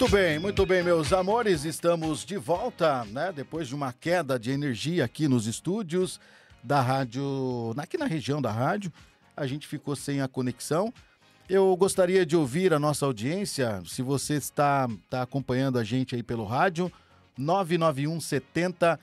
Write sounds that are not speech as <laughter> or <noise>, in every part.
Muito bem, muito bem, meus amores. Estamos de volta, né? Depois de uma queda de energia aqui nos estúdios da rádio, aqui na região da rádio, a gente ficou sem a conexão. Eu gostaria de ouvir a nossa audiência. Se você está, está acompanhando a gente aí pelo rádio, 991 70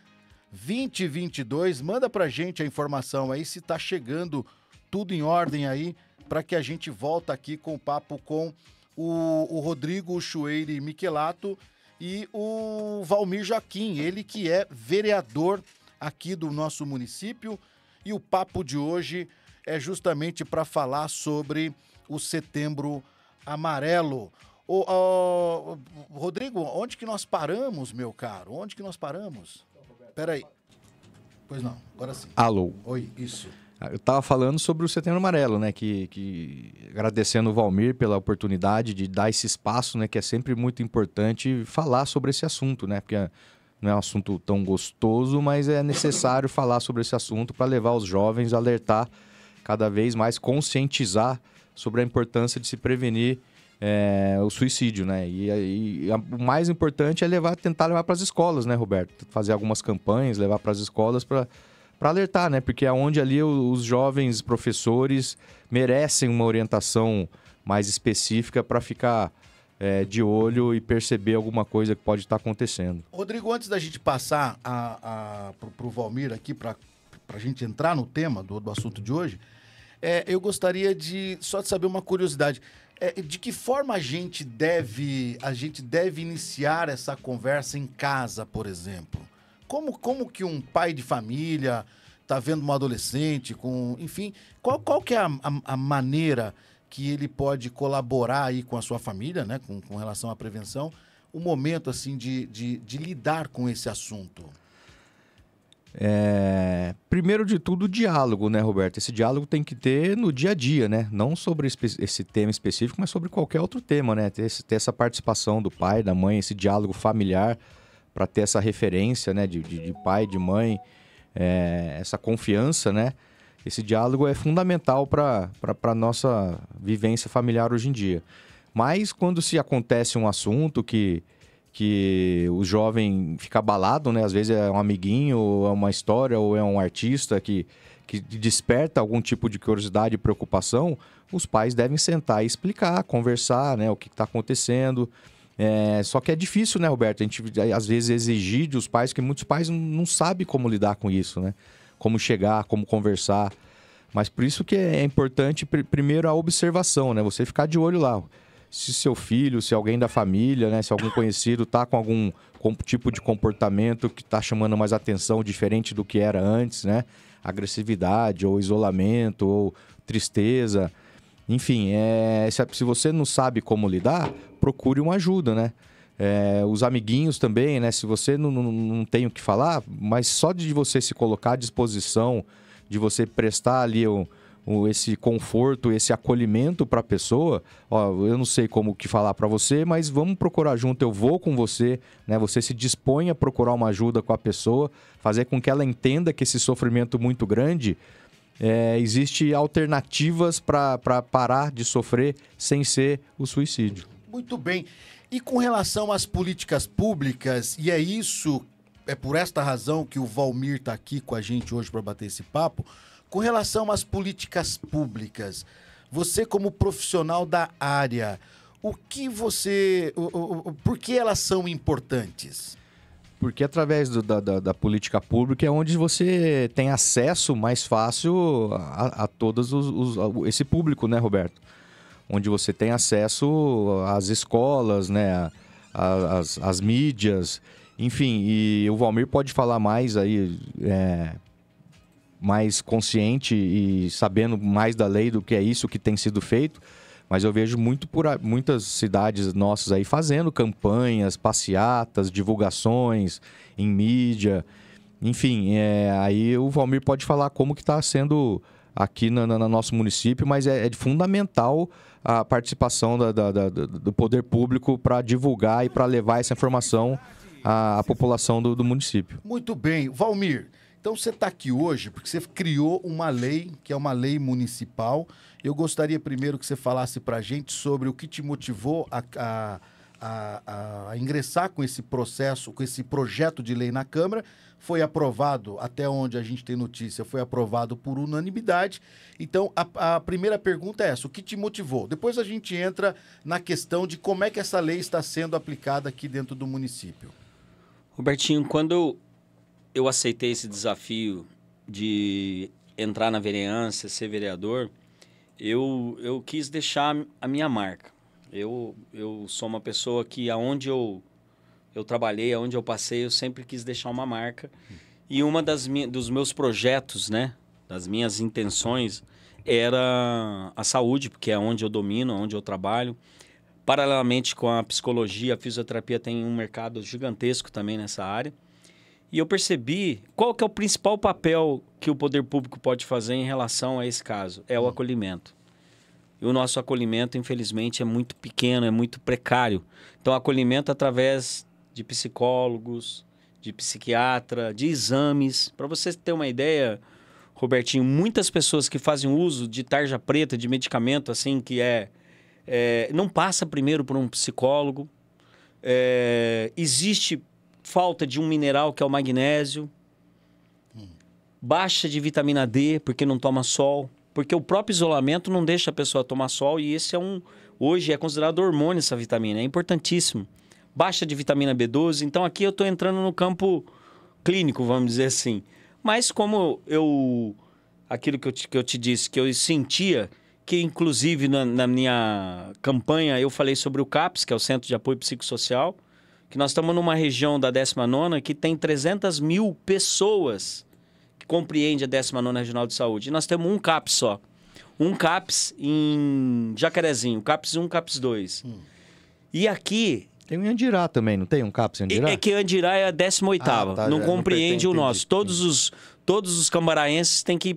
2022, manda pra gente a informação aí se tá chegando tudo em ordem aí para que a gente volta aqui com o papo com o, o Rodrigo Chueire Michelato e o Valmir Joaquim, ele que é vereador aqui do nosso município. E o papo de hoje é justamente para falar sobre o Setembro Amarelo. O, o, o, Rodrigo, onde que nós paramos, meu caro? Onde que nós paramos? Peraí. Pois não, agora sim. Alô. Oi, isso. Ah, eu estava falando sobre o Setembro Amarelo, né? Que, que agradecendo o Valmir pela oportunidade de dar esse espaço, né? Que é sempre muito importante falar sobre esse assunto, né? Porque ah, não é um assunto tão gostoso, mas é necessário falar sobre esse assunto para levar os jovens a alertar cada vez mais, conscientizar sobre a importância de se prevenir é, o suicídio, né? E, e a, o mais importante é levar, tentar levar para as escolas, né, Roberto? Fazer algumas campanhas, levar para as escolas para para alertar, né? Porque é onde ali os jovens professores merecem uma orientação mais específica para ficar é, de olho e perceber alguma coisa que pode estar tá acontecendo. Rodrigo, antes da gente passar para o Valmir aqui, para a gente entrar no tema do, do assunto de hoje, é, eu gostaria de só de saber uma curiosidade. É, de que forma a gente deve a gente deve iniciar essa conversa em casa, por exemplo? como, como que um pai de família está vendo uma adolescente com, enfim, qual, qual que é a, a, a, maneira que ele pode colaborar aí com a sua família, né, com, com relação à prevenção, o momento assim de, de, de lidar com esse assunto? É, primeiro de tudo, o diálogo, né, Roberto? Esse diálogo tem que ter no dia a dia, né? Não sobre esse tema específico, mas sobre qualquer outro tema, né? Ter, ter essa participação do pai, da mãe, esse diálogo familiar para ter essa referência, né, de, de, de pai, de mãe, é, essa confiança, né? Esse diálogo é fundamental para a nossa vivência familiar hoje em dia. Mas quando se acontece um assunto que, que o jovem fica abalado, né? Às vezes é um amiguinho, ou é uma história, ou é um artista que, que desperta algum tipo de curiosidade e preocupação, os pais devem sentar e explicar, conversar, né? O que está acontecendo, é, só que é difícil, né, Roberto? A gente é, às vezes exigir dos pais, que muitos pais não sabem como lidar com isso, né? Como chegar, como conversar. Mas por isso que é importante, pr primeiro, a observação, né? Você ficar de olho lá. Se seu filho, se alguém da família, né? Se algum conhecido tá com algum com tipo de comportamento que tá chamando mais atenção, diferente do que era antes, né? Agressividade, ou isolamento, ou tristeza. Enfim, é, se, se você não sabe como lidar, procure uma ajuda, né? É, os amiguinhos também, né? Se você não, não, não tem o que falar, mas só de você se colocar à disposição, de você prestar ali o esse conforto, esse acolhimento para a pessoa, ó, eu não sei como que falar para você, mas vamos procurar junto, eu vou com você, né? Você se dispõe a procurar uma ajuda com a pessoa, fazer com que ela entenda que esse sofrimento muito grande é, existe alternativas para parar de sofrer sem ser o suicídio. Muito bem. E com relação às políticas públicas, e é isso, é por esta razão que o Valmir está aqui com a gente hoje para bater esse papo. Com relação às políticas públicas, você como profissional da área, o que você. por que elas são importantes? Porque através do, da, da, da, política pública é onde você tem acesso mais fácil a, a todos os, os a, esse público, né, Roberto? onde você tem acesso às escolas, né, às, às mídias, enfim. E o Valmir pode falar mais aí, é, mais consciente e sabendo mais da lei do que é isso que tem sido feito. Mas eu vejo muito por muitas cidades nossas aí fazendo campanhas, passeatas, divulgações em mídia. Enfim, é, aí o Valmir pode falar como que está sendo aqui no, no, nosso município, mas é, é fundamental a participação da, da, da, do poder público para divulgar e para levar essa informação à, à população do, do, município. Muito bem. Valmir, então você está aqui hoje porque você criou uma lei, que é uma lei municipal. Eu gostaria primeiro que você falasse para a gente sobre o que te motivou a, a a, a, a, ingressar com esse processo, com esse projeto de lei na Câmara. Foi aprovado, até onde a gente tem notícia, foi aprovado por unanimidade. Então, a, a primeira pergunta é essa: o que te motivou? Depois a gente entra na questão de como é que essa lei está sendo aplicada aqui dentro do município. Robertinho, quando eu aceitei esse desafio de entrar na vereança, ser vereador, eu, eu quis deixar a minha marca. Eu, eu sou uma pessoa que aonde eu, eu trabalhei, aonde eu passei, eu sempre quis deixar uma marca. E uma das dos meus projetos, né? Das minhas intenções era a saúde, porque é onde eu domino, onde eu trabalho. Paralelamente com a psicologia, a fisioterapia tem um mercado gigantesco também nessa área. E eu percebi qual que é o principal papel que o poder público pode fazer em relação a esse caso. É o acolhimento o nosso acolhimento, infelizmente, é muito pequeno, é muito precário. Então, acolhimento através de psicólogos, de psiquiatra, de exames. Para você ter uma ideia, Robertinho, muitas pessoas que fazem uso de tarja preta, de medicamento, assim, que é. é não passa primeiro por um psicólogo. É, existe falta de um mineral que é o magnésio, hum. baixa de vitamina D, porque não toma sol. Porque o próprio isolamento não deixa a pessoa tomar sol e esse é um. Hoje é considerado hormônio essa vitamina, é importantíssimo. Baixa de vitamina B12, então aqui eu estou entrando no campo clínico, vamos dizer assim. Mas como eu. Aquilo que eu te, que eu te disse, que eu sentia, que inclusive na, na minha campanha eu falei sobre o CAPS, que é o Centro de Apoio Psicossocial, que nós estamos numa região da 19 que tem 300 mil pessoas compreende a 19 Regional de Saúde. E nós temos um CAPS só. Um CAPS em Jacarezinho, CAPS 1, CAPS 2. Hum. E aqui. Tem um Andirá também, não tem um CAPS é, Andirá? É, que Andirá é a 18 ah, tá, não compreende não o nosso. Todos os, todos os camaraenses têm que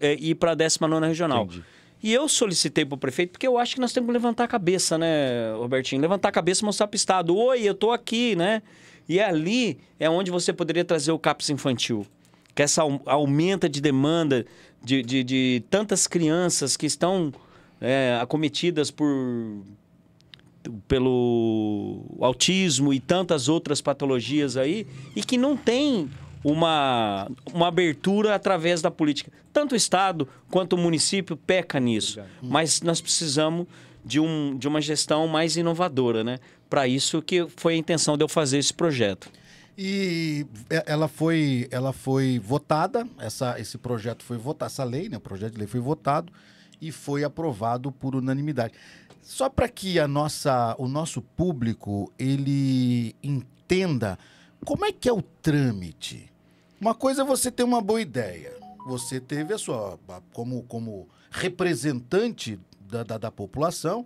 eh, ir, ir para a 19 regional. Entendi. E eu solicitei para o prefeito, porque eu acho que nós temos que levantar a cabeça, né, Robertinho? Levantar a cabeça e mostrar para o Estado. Oi, eu estou aqui, né? E ali é onde você poderia trazer o CAPS infantil que essa aumenta de demanda de, de, de tantas crianças que estão é, acometidas por pelo autismo e tantas outras patologias aí e que não tem uma, uma abertura através da política. Tanto o Estado quanto o município peca nisso, mas nós precisamos de, um, de uma gestão mais inovadora, né? Para isso que foi a intenção de eu fazer esse projeto. E é, ela foi, ela foi votada, essa, esse projeto foi votado, essa lei, né, o projeto de lei foi votado e foi aprovado por unanimidade. Só para que a nossa, o nosso público ele entenda como é que é o trâmite. Uma coisa é você ter uma boa ideia. Você teve a sua, como, como representante da, da, da população,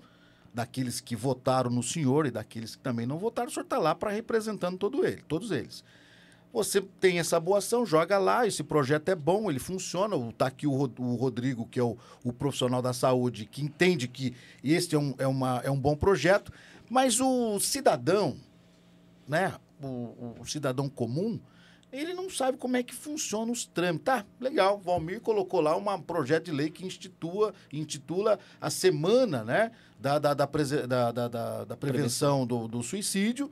daqueles que votaram no senhor e daqueles que também não votaram, o senhor está lá para representando todo ele, todos eles. Você tem essa boa ação, joga lá, esse projeto é bom, ele funciona. Está aqui o, o Rodrigo, que é o, o, profissional da saúde, que entende que este é um, é uma, é um bom projeto, mas o cidadão, né, o, o cidadão comum, ele não sabe como é que funciona os trâmites. Tá, legal. Valmir colocou lá um projeto de lei que institua, intitula a semana, né, da, da, da, da, da, da, da prevenção, do, do suicídio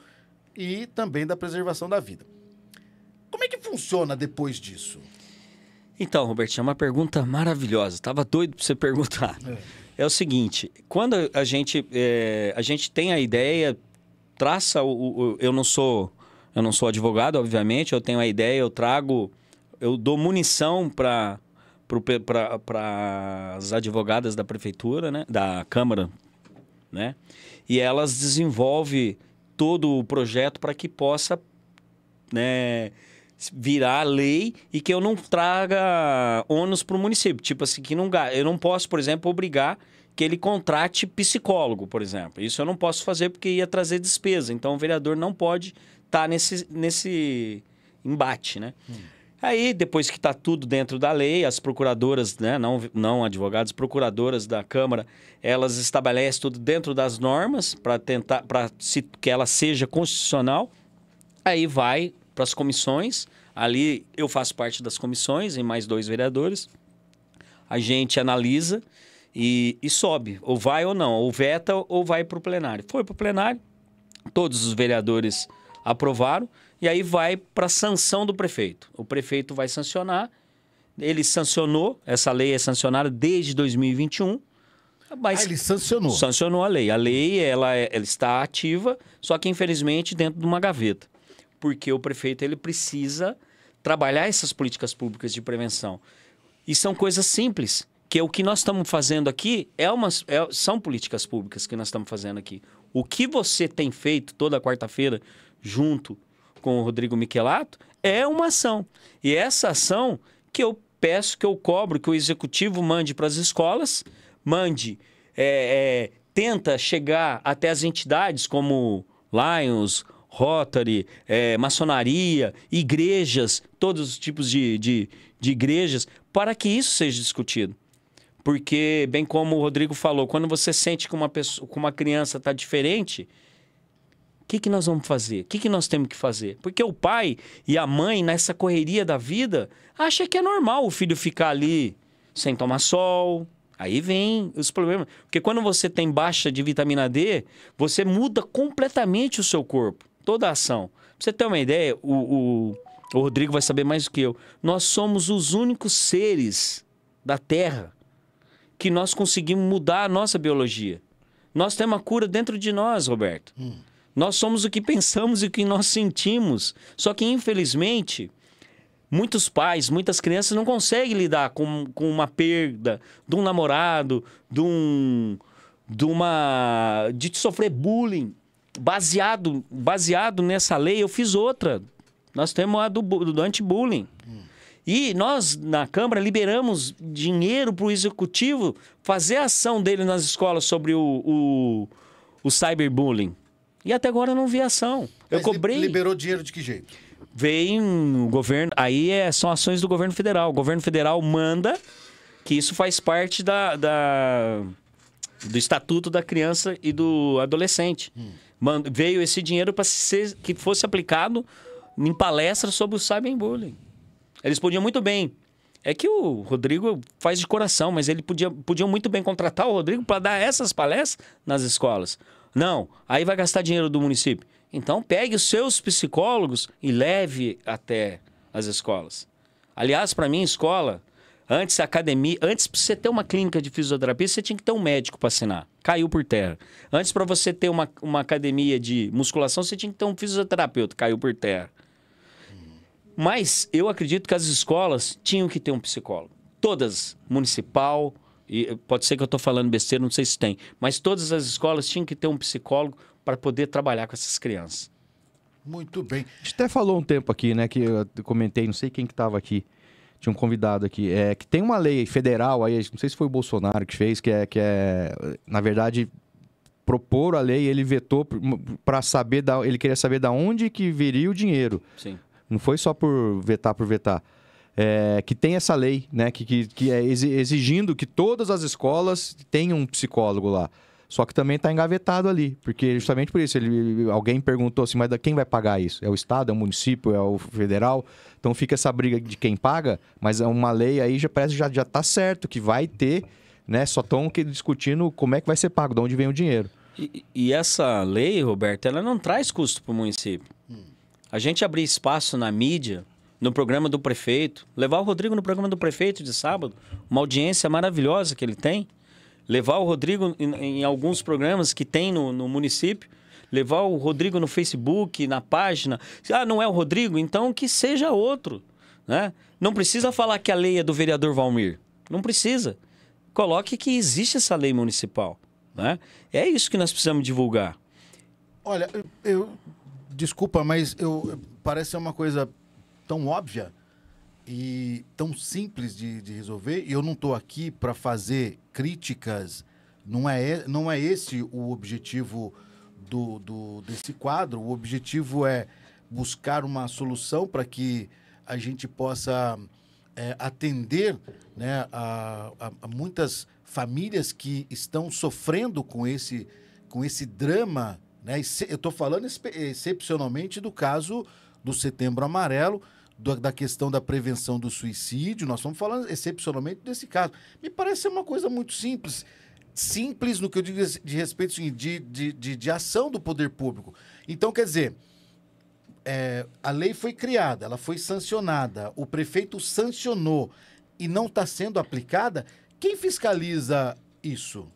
e também da preservação da vida. Como é que funciona depois disso? Então, Robertinho, é uma pergunta maravilhosa. Tava doido para você <laughs> perguntar. É. é. o seguinte: quando a gente é, a gente tem a ideia, traça o, o, eu não sou eu não sou advogado, obviamente. Eu tenho a ideia, eu trago, eu dou munição para para as advogadas da prefeitura, né, da Câmara, né? E elas desenvolvem todo o projeto para que possa né, virar lei e que eu não traga ônus para o município. Tipo assim, que não, eu não posso, por exemplo, obrigar que ele contrate psicólogo, por exemplo. Isso eu não posso fazer porque ia trazer despesa. Então o vereador não pode estar tá nesse, nesse embate, né? Hum. Aí, depois que está tudo dentro da lei, as procuradoras, né, não, não advogados, procuradoras da Câmara, elas estabelecem tudo dentro das normas para tentar para que ela seja constitucional. Aí vai para as comissões. Ali eu faço parte das comissões e mais dois vereadores. A gente analisa e, e sobe, ou vai ou não, ou veta ou vai para o plenário. Foi para o plenário, todos os vereadores aprovaram e aí vai para sanção do prefeito. O prefeito vai sancionar. Ele sancionou, essa lei é sancionada desde 2021. Mas ah, ele sancionou. Sancionou a lei. A lei ela, é, ela está ativa, só que infelizmente dentro de uma gaveta. Porque o prefeito ele precisa trabalhar essas políticas públicas de prevenção. E são coisas simples, que é o que nós estamos fazendo aqui é uma, é, são políticas públicas que nós estamos fazendo aqui. O que você tem feito toda quarta-feira junto com o Rodrigo Michelato, é uma ação. E é essa ação que eu peço, que eu cobro, que o executivo mande para as escolas, mande, é, é, tenta chegar até as entidades como Lions, Rotary, é, maçonaria, igrejas, todos os tipos de, de, de igrejas, para que isso seja discutido. Porque, bem como o Rodrigo falou, quando você sente que uma, pessoa, que uma criança está diferente, o que, que nós vamos fazer? O que, que nós temos que fazer? Porque o pai e a mãe, nessa correria da vida, acha que é normal o filho ficar ali sem tomar sol. Aí vem os problemas. Porque quando você tem baixa de vitamina D, você muda completamente o seu corpo, toda a ação. Pra você ter uma ideia, o, o, o Rodrigo vai saber mais do que eu. Nós somos os únicos seres da Terra que nós conseguimos mudar a nossa biologia. Nós temos a cura dentro de nós, Roberto. Hum. Nós somos o que pensamos e o que nós sentimos. Só que, infelizmente, muitos pais, muitas crianças não conseguem lidar com, com uma perda de um namorado, de um. de uma. de sofrer bullying. Baseado, baseado nessa lei, eu fiz outra. Nós temos a do, do anti-bullying. E nós, na Câmara, liberamos dinheiro para o executivo fazer a ação dele nas escolas sobre o, o, o cyberbullying. E até agora não vi ação. Eu Mas cobrei. Liberou dinheiro de que jeito? Vem o governo. Aí é, são ações do governo federal. O governo federal manda que isso faz parte da, da do estatuto da criança e do adolescente. Hum. Manda, veio esse dinheiro para que fosse aplicado em palestras sobre o cyberbullying. Eles podiam muito bem. É que o Rodrigo faz de coração, mas ele podia, podiam muito bem contratar o Rodrigo para dar essas palestras nas escolas. Não, aí vai gastar dinheiro do município. Então pegue os seus psicólogos e leve até as escolas. Aliás, para mim, escola, antes academia, antes para você ter uma clínica de fisioterapia, você tinha que ter um médico para assinar. Caiu por terra. Antes para você ter uma, uma academia de musculação, você tinha que ter um fisioterapeuta. Caiu por terra. Mas eu acredito que as escolas tinham que ter um psicólogo. Todas, municipal, e eh, pode ser que eu estou falando besteira, não sei se tem. Mas todas as escolas tinham que ter um psicólogo para poder trabalhar com essas crianças. Muito bem. A gente até falou um tempo aqui, né? Que eu comentei, não sei quem que estava aqui. Tinha um convidado aqui. É que tem uma lei federal aí, não sei se foi o Bolsonaro que fez, que é, que é na verdade, propor a lei, ele vetou para saber, da, ele queria saber da onde que viria o dinheiro. Sim. Não foi só por vetar por vetar é, que tem essa lei, né? Que, que, que é exigindo que todas as escolas tenham um psicólogo lá. Só que também está engavetado ali, porque justamente por isso ele, alguém perguntou assim, mas quem vai pagar isso? É o estado, é o município, é o federal? Então fica essa briga de quem paga, mas é uma lei aí já parece já já está certo que vai ter, né? Só estão discutindo como é que vai ser pago, de onde vem o dinheiro. E, e essa lei, Roberto, ela não traz custo para o município. Hum. A gente abrir espaço na mídia no programa do prefeito, levar o Rodrigo no programa do prefeito de sábado, uma audiência maravilhosa que ele tem, levar o Rodrigo em, em alguns programas que tem no, no município, levar o Rodrigo no Facebook, na página. Ah, não é o Rodrigo? Então que seja outro. Né? Não precisa falar que a lei é do vereador Valmir. Não precisa. Coloque que existe essa lei municipal. Né? É isso que nós precisamos divulgar. Olha, eu. eu desculpa, mas eu, parece ser uma coisa tão óbvia e tão simples de, de resolver. E eu não estou aqui para fazer críticas. Não é, não é esse o objetivo do, do, desse quadro. O objetivo é buscar uma solução para que a gente possa é, atender né, a, a, a, muitas famílias que estão sofrendo com esse, com esse drama. Né? Eu estou falando excepcionalmente do caso do Setembro Amarelo, do, da questão da prevenção do suicídio. Nós estamos falando excepcionalmente desse caso. Me parece ser uma coisa muito simples. Simples no que eu digo de respeito assim, de, de, de, de ação do poder público. Então, quer dizer, é, a lei foi criada, ela foi sancionada, o prefeito sancionou e não está sendo aplicada, quem fiscaliza isso?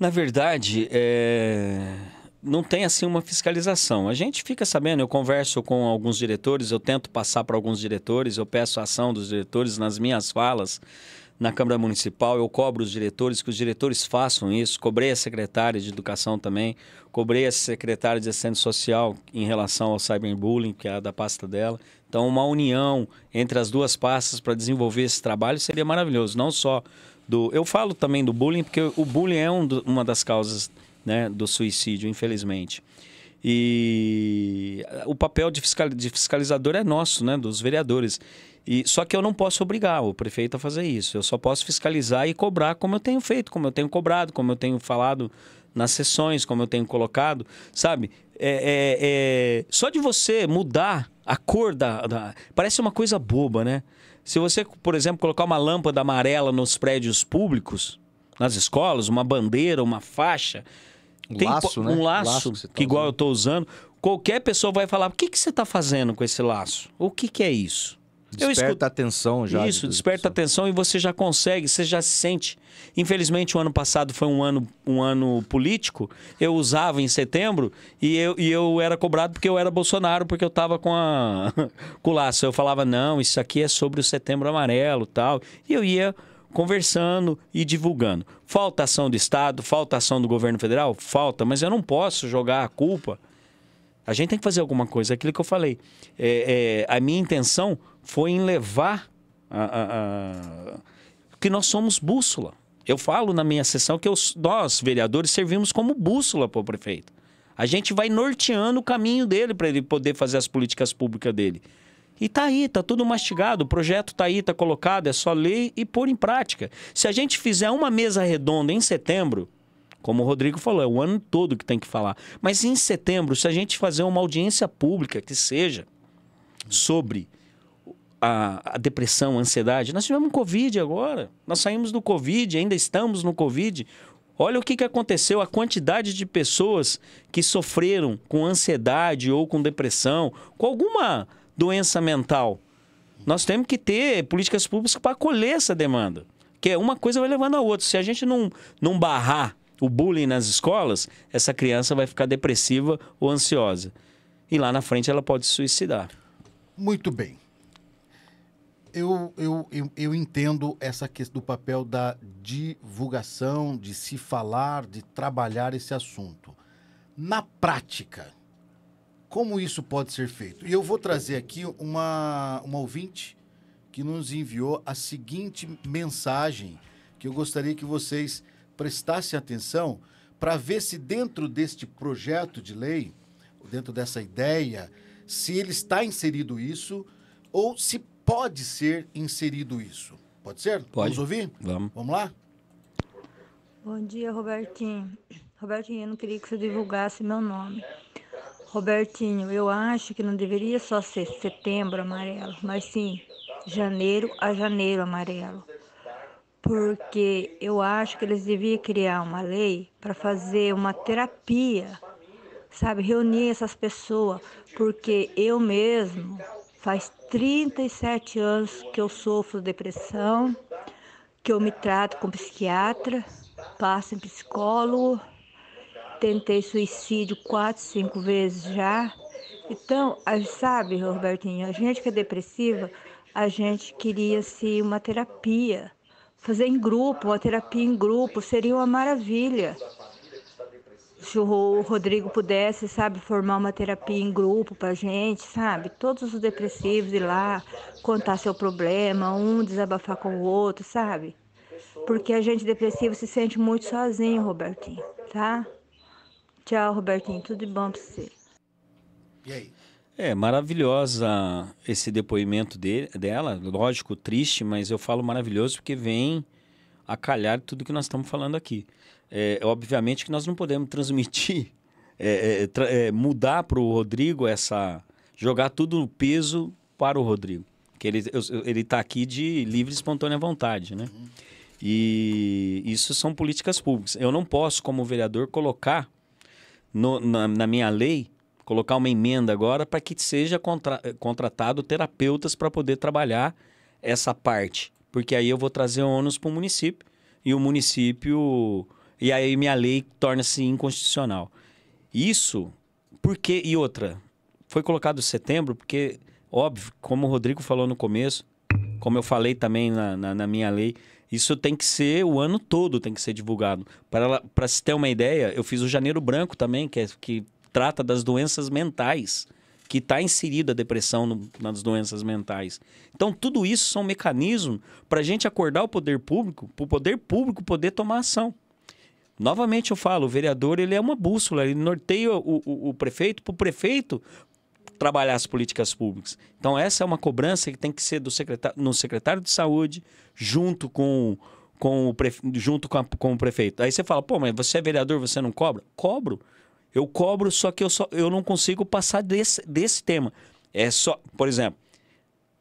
Na verdade, é não tem assim uma fiscalização. A gente fica sabendo, eu converso com alguns diretores, eu tento passar para alguns diretores, eu peço a ação dos diretores nas minhas falas na Câmara Municipal, eu cobro os diretores, que os diretores façam isso. Cobrei a secretária de Educação também, cobrei a secretária de Assistência Social em relação ao cyberbullying, que é a da pasta dela. Então, uma união entre as duas pastas para desenvolver esse trabalho seria maravilhoso, não só do... Eu falo também do bullying, porque o bullying é um do... uma das causas né, do suicídio, infelizmente. E o papel de, fiscal, de fiscalizador é nosso, né, dos vereadores. E, só que eu não posso obrigar o prefeito a fazer isso. Eu só posso fiscalizar e cobrar como eu tenho feito, como eu tenho cobrado, como eu tenho falado nas sessões, como eu tenho colocado, sabe? É, é, é... Só de você mudar a cor da, da. Parece uma coisa boba, né? Se você, por exemplo, colocar uma lâmpada amarela nos prédios públicos, nas escolas, uma bandeira, uma faixa, um tem laço, né? Um laço, laço que, tá que igual eu estou usando. Qualquer pessoa vai falar: o que, que você está fazendo com esse laço? O que, que é isso? Desperta escuto... atenção já. Isso, de desperta atenção e você já consegue, você já se sente. Infelizmente, o ano passado foi um ano, um ano político. Eu usava em setembro e eu, e eu era cobrado porque eu era Bolsonaro, porque eu estava com, a... <laughs> com o laço. Eu falava, não, isso aqui é sobre o setembro amarelo tal. E eu ia conversando e divulgando. Falta ação do Estado, falta ação do governo federal? Falta, mas eu não posso jogar a culpa. A gente tem que fazer alguma coisa. É aquilo que eu falei. É, é, a minha intenção foi em levar a, a, a... que nós somos bússola. Eu falo na minha sessão que eu, nós, vereadores, servimos como bússola para o prefeito. A gente vai norteando o caminho dele para ele poder fazer as políticas públicas dele. E tá aí, tá tudo mastigado, o projeto tá aí, tá colocado, é só ler e pôr em prática. Se a gente fizer uma mesa redonda em setembro, como o Rodrigo falou, é o ano todo que tem que falar. Mas em setembro, se a gente fazer uma audiência pública que seja sobre a, a depressão, a ansiedade, nós tivemos um Covid agora, nós saímos do Covid, ainda estamos no Covid. Olha o que, que aconteceu, a quantidade de pessoas que sofreram com ansiedade ou com depressão, com alguma doença mental. Nós temos que ter políticas públicas para acolher essa demanda. Que é uma coisa vai levando a outra. Se a gente não, não barrar o bullying nas escolas, essa criança vai ficar depressiva ou ansiosa. E lá na frente ela pode se suicidar. Muito bem. Eu, eu, eu, eu entendo essa questão do papel da divulgação, de se falar, de trabalhar esse assunto. Na prática, como isso pode ser feito? E eu vou trazer aqui uma, uma ouvinte que nos enviou a seguinte mensagem que eu gostaria que vocês prestassem atenção para ver se dentro deste projeto de lei, dentro dessa ideia, se ele está inserido isso ou se pode ser inserido isso. Pode ser? Pode. Vamos ouvir? Vamos. Vamos lá? Bom dia, Robertinho. Robertinho, eu não queria que você divulgasse meu nome. Robertinho, eu acho que não deveria só ser setembro amarelo, mas sim janeiro a janeiro amarelo. Porque eu acho que eles deviam criar uma lei para fazer uma terapia, sabe? Reunir essas pessoas, porque eu mesmo faz 37 anos que eu sofro depressão, que eu me trato com psiquiatra, passo em psicólogo tentei suicídio quatro, cinco vezes já. Então, sabe, Robertinho, a gente que é depressiva, a gente queria se assim, uma terapia, fazer em grupo, uma terapia em grupo, seria uma maravilha. Se o Rodrigo pudesse, sabe, formar uma terapia em grupo para gente, sabe? Todos os depressivos ir lá, contar seu problema, um desabafar com o outro, sabe? Porque a gente depressivo se sente muito sozinho, Robertinho, tá? Tchau, Robertinho. Tudo de bom pra você. E aí? É maravilhosa esse depoimento dele, dela, lógico, triste, mas eu falo maravilhoso porque vem a calhar tudo que nós estamos falando aqui. É, obviamente que nós não podemos transmitir, <laughs> é, é, tra é, mudar para o Rodrigo essa. jogar tudo o peso para o Rodrigo. Que ele está aqui de livre e espontânea vontade, né? E isso são políticas públicas. Eu não posso, como vereador, colocar no, na, na minha lei colocar uma emenda agora para que seja contra, eh, contratado terapeutas para poder trabalhar essa parte. Porque aí eu vou trazer ônus para o município e o município. E aí minha lei torna-se inconstitucional. Isso, porque. E outra, foi colocado setembro, porque, óbvio, como o Rodrigo falou no começo, como eu falei também na, na, na minha lei, isso tem que ser o ano todo, tem que ser divulgado. Para se ter uma ideia, eu fiz o Janeiro Branco também, que, é, que trata das doenças mentais, que está inserida a depressão no, nas doenças mentais. Então, tudo isso são mecanismos para a gente acordar o poder público, para o poder público poder tomar ação. Novamente eu falo, o vereador ele é uma bússola, ele norteia o, o, o prefeito para o prefeito trabalhar as políticas públicas. Então, essa é uma cobrança que tem que ser do secretário, no secretário de saúde, junto com, com o, prefe, junto com, a, com o prefeito. Aí você fala, pô, mas você é vereador, você não cobra? Cobro. Eu cobro, só que eu, só, eu não consigo passar desse, desse tema. É só, por exemplo,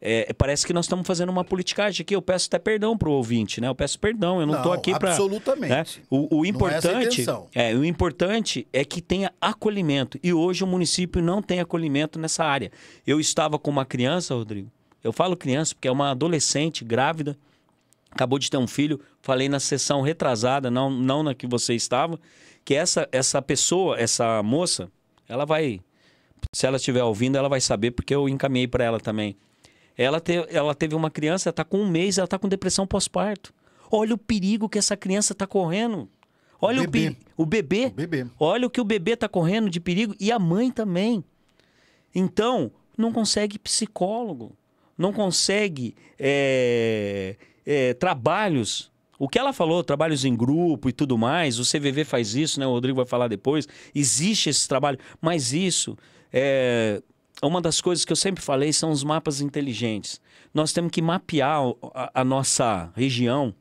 é, parece que nós estamos fazendo uma politicagem aqui. Eu peço até perdão pro ouvinte, né? Eu peço perdão, eu não, estou aqui para Absolutamente. Pra, né? o, o, é importante é, é, o importante é que tenha acolhimento. E hoje o município não tem acolhimento nessa área. Eu estava com uma criança, Rodrigo. Eu falo criança porque é uma adolescente grávida, acabou de ter um filho. Falei na sessão retrasada, não, não na que você estava, que essa essa pessoa, essa moça, ela vai se ela estiver ouvindo, ela vai saber porque eu encaminhei para ela também ela, te, ela teve uma criança, está com um mês, ela está com depressão pós-parto. Olha o perigo que essa criança está correndo. Olha o bebê. O, o, bebê. o bebê. Olha o que o bebê está correndo de perigo e a mãe também. Então, não consegue psicólogo, não consegue é, é, trabalhos. O que ela falou, trabalhos em grupo e tudo mais, o CVV faz isso, né? O Rodrigo vai falar depois. Existe esse trabalho, mas isso é, uma das coisas que eu sempre falei são os mapas inteligentes. Nós temos que mapear a, a nossa região,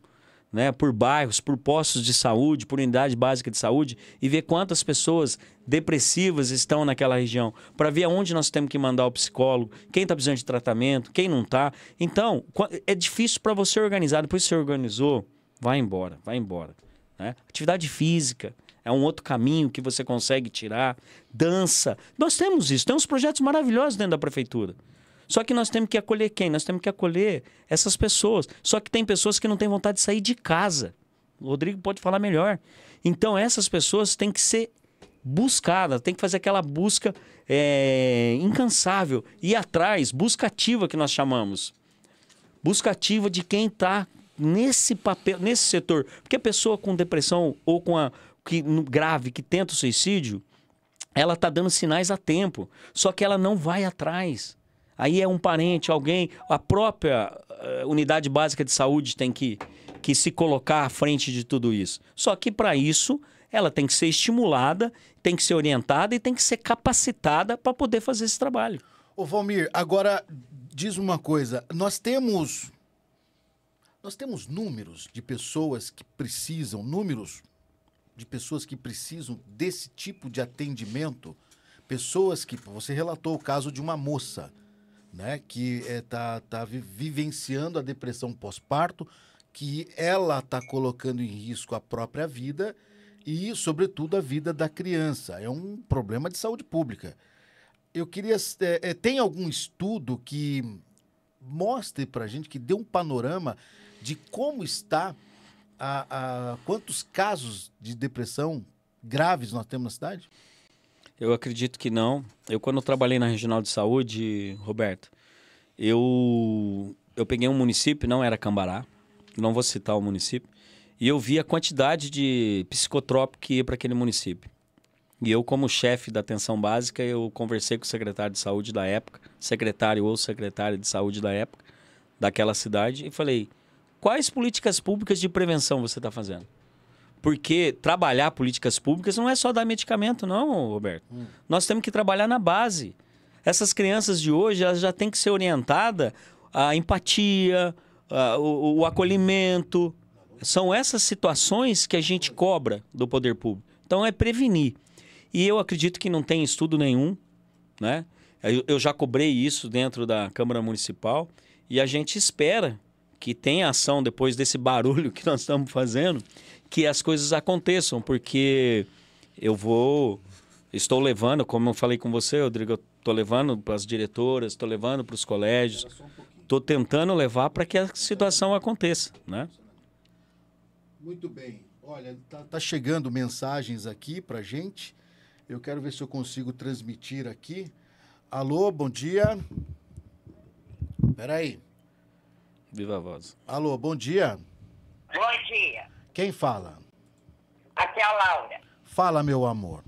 né, por bairros, por postos de saúde, por unidade básica de saúde e ver quantas pessoas depressivas estão naquela região, para ver aonde nós temos que mandar o psicólogo, quem está precisando de tratamento, quem não está. Então, é difícil para você organizar, depois que você organizou, vai embora, vai embora. Né? Atividade física, é um outro caminho que você consegue tirar. Dança. Nós temos isso, temos projetos maravilhosos dentro da prefeitura. Só que nós temos que acolher quem? Nós temos que acolher essas pessoas. Só que tem pessoas que não têm vontade de sair de casa. O Rodrigo pode falar melhor. Então, essas pessoas têm que ser buscadas, têm que fazer aquela busca é, incansável. Ir atrás, busca ativa que nós chamamos. Busca ativa de quem está nesse papel, nesse setor. Porque a pessoa com depressão ou com a, que, grave que tenta o suicídio, ela tá dando sinais a tempo, só que ela não vai atrás. Aí é um parente, alguém, a própria uh, unidade básica de saúde tem que, que se colocar à frente de tudo isso. Só que para isso ela tem que ser estimulada, tem que ser orientada e tem que ser capacitada para poder fazer esse trabalho. Ô Valmir, agora diz uma coisa, nós temos nós temos números de pessoas que precisam, números de pessoas que precisam desse tipo de atendimento, pessoas que você relatou o caso de uma moça, né, que está eh, é, tá, tá vivenciando a depressão pós-parto, que ela está colocando em risco a própria vida e, sobretudo, a vida da criança. É um problema de saúde pública. Eu queria. É, é, tem algum estudo que mostre para a gente, que dê um panorama de como está a, a quantos casos de depressão graves nós temos na cidade? Eu acredito que não. Eu, quando trabalhei na Regional de Saúde, Roberto, eu, eu peguei um município, não era Cambará, não vou citar o município, e eu vi a quantidade de psicotrópico que ia para aquele município. E eu, como chefe da atenção básica, eu conversei com o secretário de saúde da época, secretário ou secretária de saúde da época, daquela cidade, e falei: quais políticas públicas de prevenção você está fazendo? Porque trabalhar políticas públicas não é só dar medicamento, não, Roberto. Hum. Nós temos que trabalhar na base. Essas crianças de hoje, elas já têm que ser orientadas à empatia, à, o, o acolhimento. São essas situações que a gente cobra do poder público. Então, é prevenir. E eu acredito que não tem estudo nenhum, né? Eu, eu já cobrei isso dentro da Câmara Municipal e a gente espera que tem ação depois desse barulho que nós estamos fazendo, que as coisas aconteçam, porque eu vou. Estou levando, como eu falei com você, Rodrigo, estou levando para as diretoras, estou levando para os colégios, estou tentando levar para que a situação aconteça, né? Muito bem. Olha, tá, tá chegando mensagens aqui para gente. Eu quero ver se eu consigo transmitir aqui. Alô, bom dia. Peraí. aí. Viva a voz. Alô, bom dia. Bom dia. Quem fala? Aqui é a Laura. Fala, meu amor.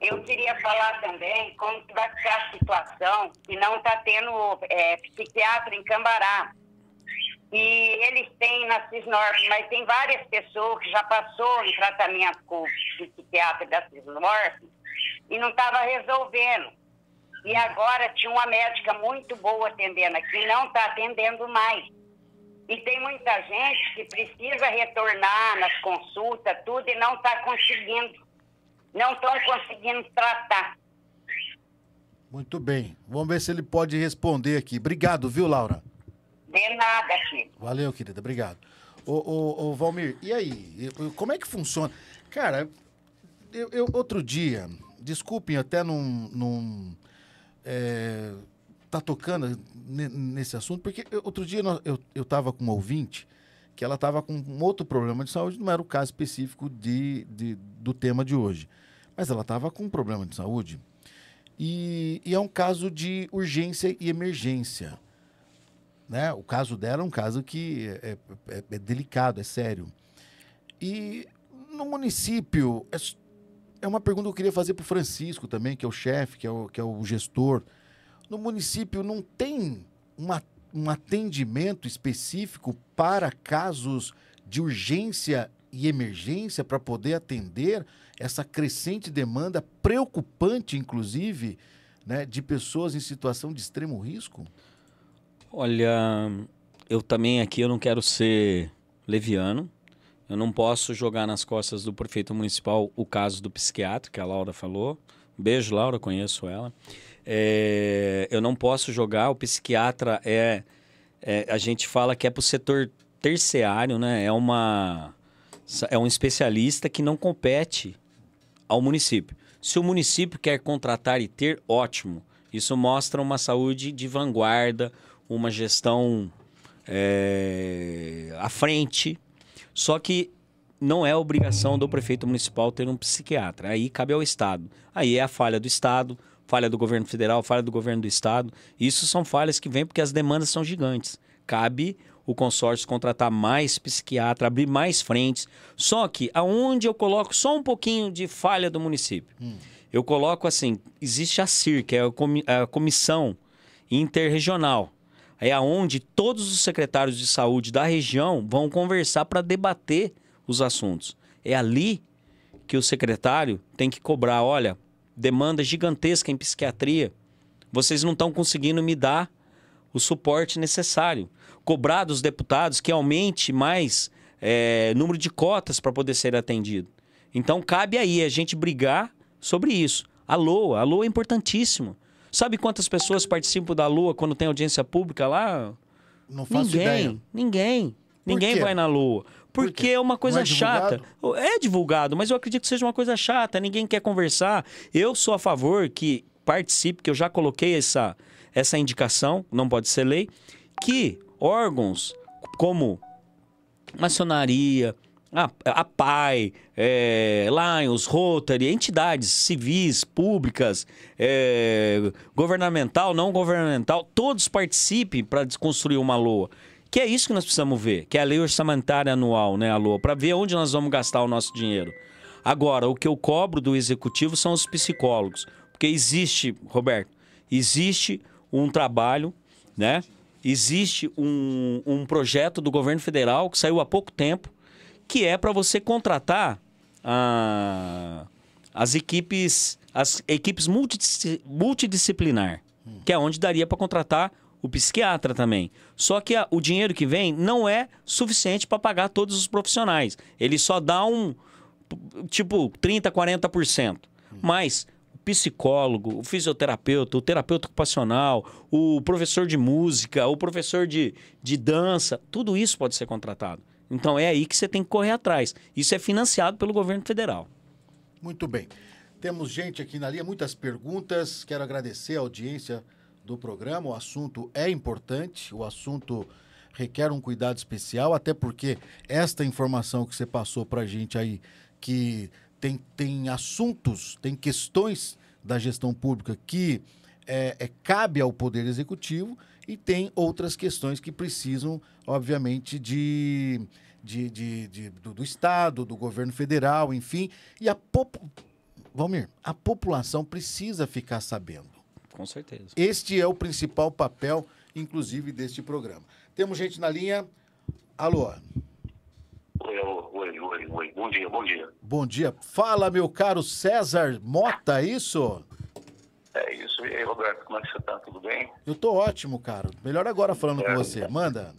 Eu queria falar também como que vai ficar a situação que não está tendo é, psiquiatra em Cambará. E eles têm na Cisnorte, mas tem várias pessoas que já passou em tratamento com o psiquiatra da Cisnorte e não estava resolvendo. E agora tinha uma médica muito boa atendendo aqui, não está atendendo mais. E tem muita gente que precisa retornar nas consultas, tudo, e não está conseguindo. Não estão conseguindo tratar. Muito bem. Vamos ver se ele pode responder aqui. Obrigado, viu, Laura? De nada, filho. Valeu, querida. Obrigado. Ô, ô, ô Valmir, e aí? Como é que funciona? Cara, eu, eu outro dia, desculpem, até num, num é, tá tocando nesse assunto, porque outro dia eu, eu tava com um ouvinte que ela estava com um outro problema de saúde, não era o caso específico de, de do tema de hoje, mas ela estava com um problema de saúde e, e, é um caso de urgência e emergência. Né? O caso dela é um caso que é, é, é, é delicado, é sério. E no município, é é uma pergunta que eu queria fazer para o Francisco também, que é o chefe, que, é o, que é o gestor. No município não tem uma, um atendimento específico para casos de urgência e emergência para poder atender essa crescente demanda preocupante, inclusive, né, de pessoas em situação de extremo risco? Olha, eu também aqui eu não quero ser leviano, eu não posso jogar nas costas do prefeito municipal o caso do psiquiatra, que a Laura falou. Beijo, Laura, conheço ela. É, eu não posso jogar, o psiquiatra é, é a gente fala que é para o setor terciário, né? É uma é um especialista que não compete ao município. Se o município quer contratar e ter, ótimo. Isso mostra uma saúde de vanguarda, uma gestão é, à frente só que não é obrigação do prefeito municipal ter um psiquiatra. Aí cabe ao Estado. Aí é a falha do Estado, falha do governo federal, falha do governo do Estado. Isso são falhas que vêm porque as demandas são gigantes. Cabe o consórcio contratar mais psiquiatra, abrir mais frentes. Só que aonde eu coloco só um pouquinho de falha do município, hum. eu coloco assim: existe a CIR, que é a comissão interregional é aonde todos os secretários de saúde da região vão conversar para debater os assuntos. É ali que o secretário tem que cobrar, olha, demanda gigantesca em psiquiatria. Vocês não estão conseguindo me dar o suporte necessário. Cobrar dos deputados que aumente mais é, número de cotas para poder ser atendido. Então cabe aí a gente brigar sobre isso. A LOA, a LOA é importantíssimo. Sabe quantas pessoas participam da Lua quando tem audiência pública lá? Não faço ninguém, ideia. Ninguém. ninguém vai na Lua. Porque Por é uma coisa é chata. É divulgado, mas eu acredito que seja uma coisa chata. Ninguém quer conversar. Eu sou a favor que participe, que eu já coloquei essa, essa indicação, não pode ser lei, que órgãos como maçonaria, a, a PAI, é, Lions, Rotary, entidades civis, públicas, é, governamental, não governamental, todos participem para desconstruir uma LOA. Que é isso que nós precisamos ver, que é a lei orçamentária anual, né, a LOA, para ver onde nós vamos gastar o nosso dinheiro. Agora, o que eu cobro do executivo são os psicólogos, porque existe, Roberto, existe um trabalho, né? Existe um, um projeto do governo federal que saiu há pouco tempo, que é para você contratar ah, as equipes as equipes multidis, multidisciplinar, hum. que é onde daria para contratar o psiquiatra também. Só que a, o dinheiro que vem não é suficiente para pagar todos os profissionais. Ele só dá um tipo 30, 40%. Hum. Mas o psicólogo, o fisioterapeuta, o terapeuta ocupacional, o professor de música, o professor de, de dança, tudo isso pode ser contratado. Então é aí que você tem que correr atrás. Isso é financiado pelo governo federal. Muito bem. Temos gente aqui na linha, muitas perguntas. Quero agradecer a audiência do programa. O assunto é importante, o assunto requer um cuidado especial, até porque esta informação que você passou para a gente aí, que tem, tem assuntos, tem questões da gestão pública que é, é, cabe ao Poder Executivo, e tem outras questões que precisam, obviamente, de, de, de, de do, do, Estado, do governo federal, enfim. E a, pop... Valmir, a população precisa ficar sabendo. Com certeza. Este é o principal papel, inclusive, deste programa. Temos gente na linha. Alô? Oi, oi, oi, oi. Bom dia, bom dia. Bom dia. Fala, meu caro César Mota, é isso? É isso. E aí, Roberto, como é que você tá? Tudo bem? Eu tô ótimo, cara. Melhor agora falando é. com você. Manda.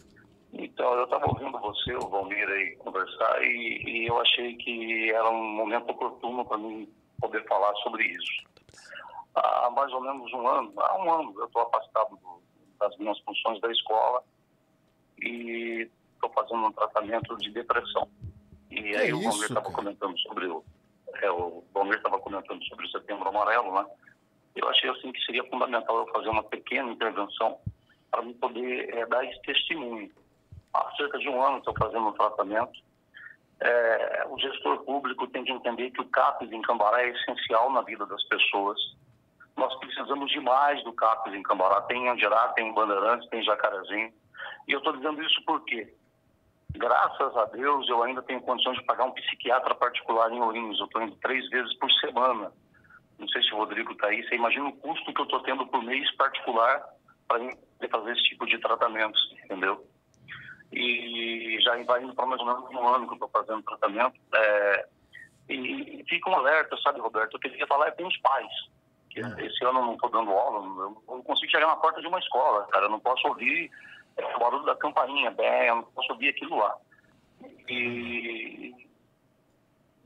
Então, eu estava ouvindo você, o Valmir, aí, conversar e, e eu achei que era um momento oportuno para mim poder falar sobre isso. Há mais ou menos um ano, há um ano eu estou afastado do, das minhas funções da escola e estou fazendo um tratamento de depressão. E que aí é o Valmir estava comentando sobre o, é, o Valmir estava comentando sobre o Setembro Amarelo, né? eu achei assim que seria fundamental eu fazer uma pequena intervenção para me poder é, dar esse testemunho. Há cerca de um ano estou fazendo um tratamento. É, o gestor público tem que entender que o CAPES em Cambará é essencial na vida das pessoas. Nós precisamos de mais do CAPES em Cambará. Tem em Andirá, tem em Bandeirantes, tem em Jacarezinho. E eu estou dizendo isso porque, graças a Deus, eu ainda tenho condições de pagar um psiquiatra particular em Ourinhos. Eu estou indo três vezes por semana não sei se o Rodrigo está aí, você imagina o custo que eu estou tendo por mês particular para fazer esse tipo de tratamentos, entendeu? E já vai indo para mais ou menos um ano que eu estou fazendo tratamento. É, e, e fica um alerta, sabe, Roberto? Eu queria falar é com os pais. Que é. Esse ano eu não estou dando aula, eu não consigo chegar na porta de uma escola, cara. Eu não posso ouvir é, o barulho da campainha, bem, eu não posso ouvir aquilo lá. E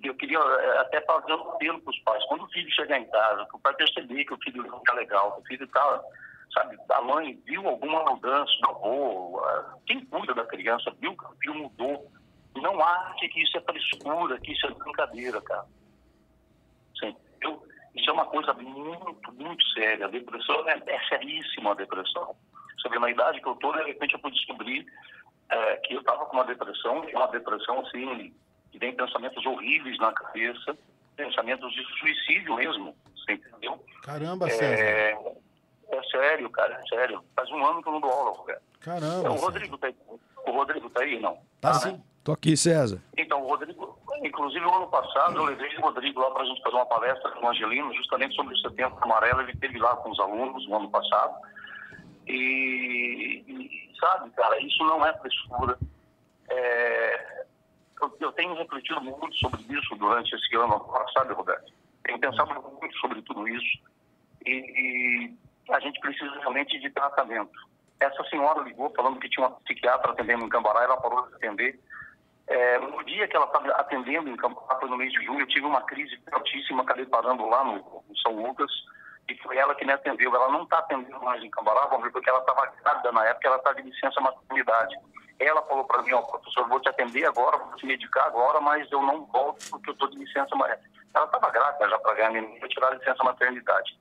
eu queria eh, até fazer um apelo para os pais. Quando o filho chegar em casa, o pai perceber que o filho não está legal, que o filho está, sabe, a mãe viu alguma mudança do avô, quem cuida da criança viu que o filho mudou. Não ache que isso é frescura, que isso é brincadeira, cara. Sim, eu, isso é uma coisa muito, muito séria. A depressão é, é seríssima a depressão. Sobre na idade que eu estou, de repente eu pude descobrir é, que eu estava com uma depressão, uma depressão assim, que tem pensamentos horríveis na cabeça, pensamentos de suicídio mesmo, você entendeu? Caramba, é, César. É, é sério, cara, é sério. Faz um ano que eu não dou aula, Roberto. Caramba. É, o, Rodrigo tá aí, o Rodrigo tá aí, não? Tá, ah, sim. Né? Tô aqui, César. Então, o Rodrigo, inclusive o ano passado eu levei o Rodrigo lá para a gente fazer uma palestra com o Angelino, justamente sobre o setembro amarelo, ele esteve lá com os alunos no ano passado. E, e sabe, cara, isso não é frescura. É, eu, tenho refletido muito sobre isso durante esse ano sabe, Roberto. Tenho pensado muito sobre tudo isso. E, e a gente precisa realmente de tratamento. Essa senhora ligou falando que tinha uma psiquiatra atendendo em Cambará, ela parou de atender. É, no dia que ela estava atendendo em Cambará, foi no mês de julho, eu tive uma crise altíssima, acabei parando lá no, no São Lucas e foi ela que me atendeu. Ela não está atendendo mais em Cambará, porque ela estava grávida na época, ela está de licença maternidade. Ela falou para mim, ó, oh, professor, vou te atender agora, vou te medicar agora, mas eu não volto porque eu estou de licença maternidade. Ela estava grávida já para ganhar me tirar a licença maternidade.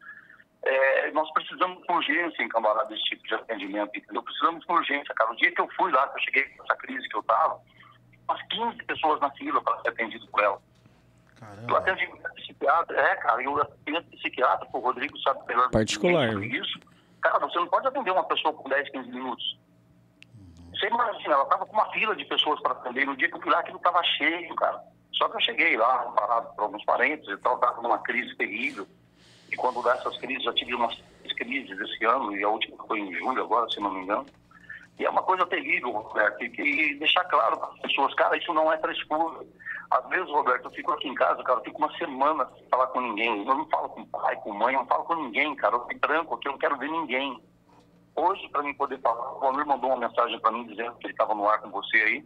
É, nós precisamos com urgência, em camarada, desse tipo de atendimento, entendeu? Precisamos com urgência, cara. O dia que eu fui lá, que eu cheguei com essa crise que eu estava, umas 15 pessoas na fila para ser atendido por ela. Caramba. Eu atendi psiquiatra, é, cara, eu atendimento psiquiatra, o Rodrigo sabe melhor Particular. Né? isso. Cara, você não pode atender uma pessoa por 10, 15 minutos. Você imagina, ela tava com uma fila de pessoas para atender. No dia que eu fui lá, aquilo tava cheio, cara. Só que eu cheguei lá, parado por alguns parentes e tal, tava numa crise terrível. E quando dá essas crises, já tive umas crises esse ano, e a última foi em julho agora, se não me engano. E é uma coisa terrível, Roberto, né, e, deixar claro para as pessoas, cara, isso não é frescura. Às vezes, Roberto, eu fico aqui em casa, cara, eu fico uma semana sem falar com ninguém. Eu não falo com pai, com mãe, eu não falo com ninguém, cara. Eu fico branco aqui, eu não quero ver ninguém hoje para mim poder falar. O Valmir mandou uma mensagem para mim dizendo que ele estava no ar com você aí.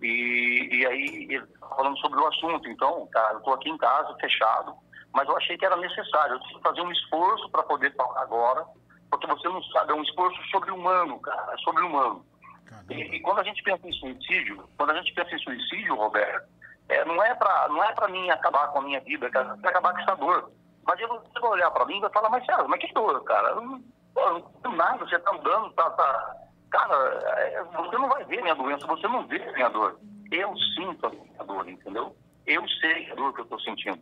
E, e aí, ele tá falando sobre o assunto. Então, cara, tá, eu estou aqui em casa, fechado, mas eu achei que era necessário. Eu tive que fazer um esforço para poder falar agora, porque você não sabe, é um esforço sobre-humano, cara, é sobre-humano. E, e, quando a gente pensa em suicídio, quando a gente pensa em suicídio, Roberto, é, não é para não é para mim acabar com a minha vida, cara, é acabar com essa dor. Mas você vai olhar para mim e vai falar, mas Sérgio, mas que dor, cara? Eu Pô, tem nada, você tá andando, tá, tá... Cara, é, você não vai ver minha doença, você não vê minha dor. Eu sinto a minha dor, entendeu? Eu sei a dor que eu estou sentindo.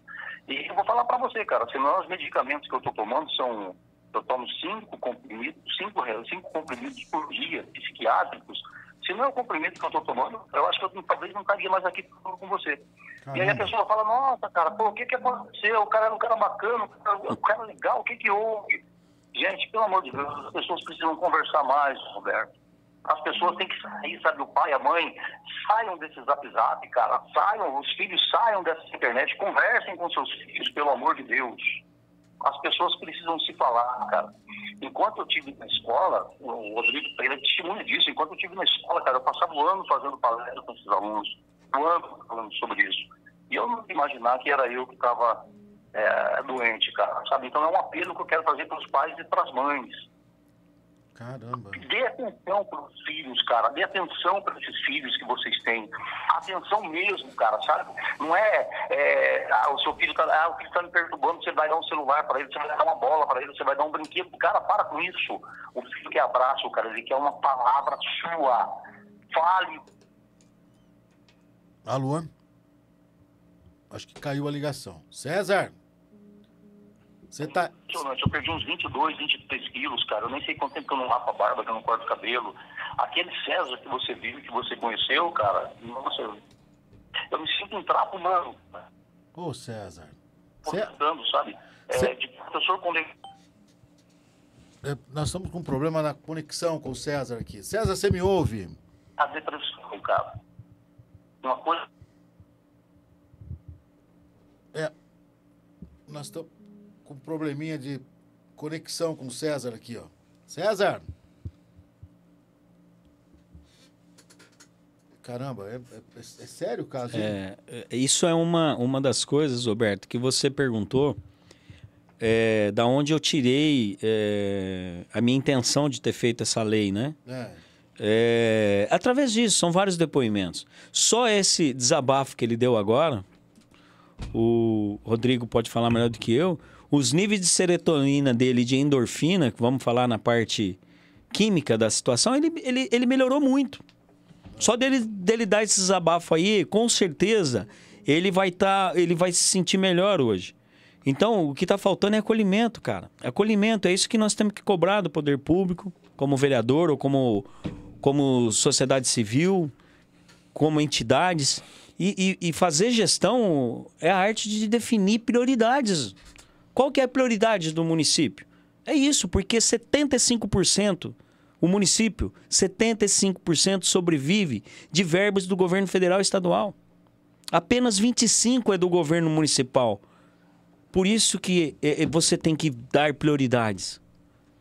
E eu vou falar para você, cara, senão assim, os medicamentos que eu estou tomando são... Eu tomo cinco comprimidos, cinco, é, cinco comprimidos por dia, psiquiátricos, se não é o comprimento que eu estou tomando, eu acho que eu talvez não estaria mais aqui com você. Caramba. E aí a pessoa fala, nossa, cara, pô, o que, que aconteceu? O cara era um cara bacana, o cara, o cara legal, o que, que houve? Gente, pelo amor de Deus, as pessoas precisam conversar mais, Roberto. As pessoas têm que sair, sabe? O pai, a mãe, saiam desse zap zap, cara. Saiam, os filhos saiam dessa internet, conversem com seus filhos, pelo amor de Deus. As pessoas precisam se falar, cara. Enquanto eu tive na escola, o Rodrigo Pereira é testemunha disso, enquanto eu tive na escola, cara, eu passava o um ano fazendo palestra com esses alunos, um ano falando sobre isso. E eu não imaginar que era eu que estava é, é, doente, cara, sabe? Então é um apelo que eu quero fazer para os pais e para as mães. Caramba. Dê atenção para os filhos, cara. Dê atenção para esses filhos que vocês têm. Atenção mesmo, cara, sabe? Não é, é ah, o seu filho está ah, o filho tá me perturbando, você vai dar um celular para ele, você vai dar uma bola para ele, você vai dar um brinquedo. Cara, para com isso. O filho que abraço, cara, ele quer uma palavra sua. Fale. Alô? Acho que caiu a ligação. César? Você tá... eu perdi uns 22, 23 quilos, cara. Eu nem sei quanto tempo que eu não lavo a barba, que eu não corto o cabelo. Aquele César que você vive, que você conheceu, cara, nossa, eu, eu me sinto um trapo humano. Ô, César. Comentando, Cê... sabe? É, cê... de professor com é, nós estamos com um problema na conexão com o César aqui. César, você me ouve? A depressão, cara. Uma coisa. É. Nós estamos com probleminha de conexão com o César aqui, ó. César! Caramba, é, é, é, é sério o caso? É, é, isso é uma, uma das coisas, Roberto, que você perguntou é, da onde eu tirei é, a minha intenção de ter feito essa lei, né? através disso, são vários depoimentos. Só esse desabafo que ele deu agora, o Rodrigo pode falar melhor do que eu, os níveis de serotonina dele, de endorfina, que vamos falar na parte química da situação, ele, ele, ele melhorou muito. Só dele, dele dar esse abafos aí, com certeza, ele vai tá, ele vai se sentir melhor hoje. Então, o que está faltando é acolhimento, cara. Acolhimento, é isso que nós temos que cobrar do poder público, como vereador ou como, como sociedade civil, como entidades. E, e, e fazer gestão é a arte de definir prioridades. Qual que é a prioridade do município? É isso, porque 75% o município, 75% sobrevive de verbas do governo federal e estadual. Apenas 25 é do governo municipal. Por isso que é, é, você tem que dar prioridades.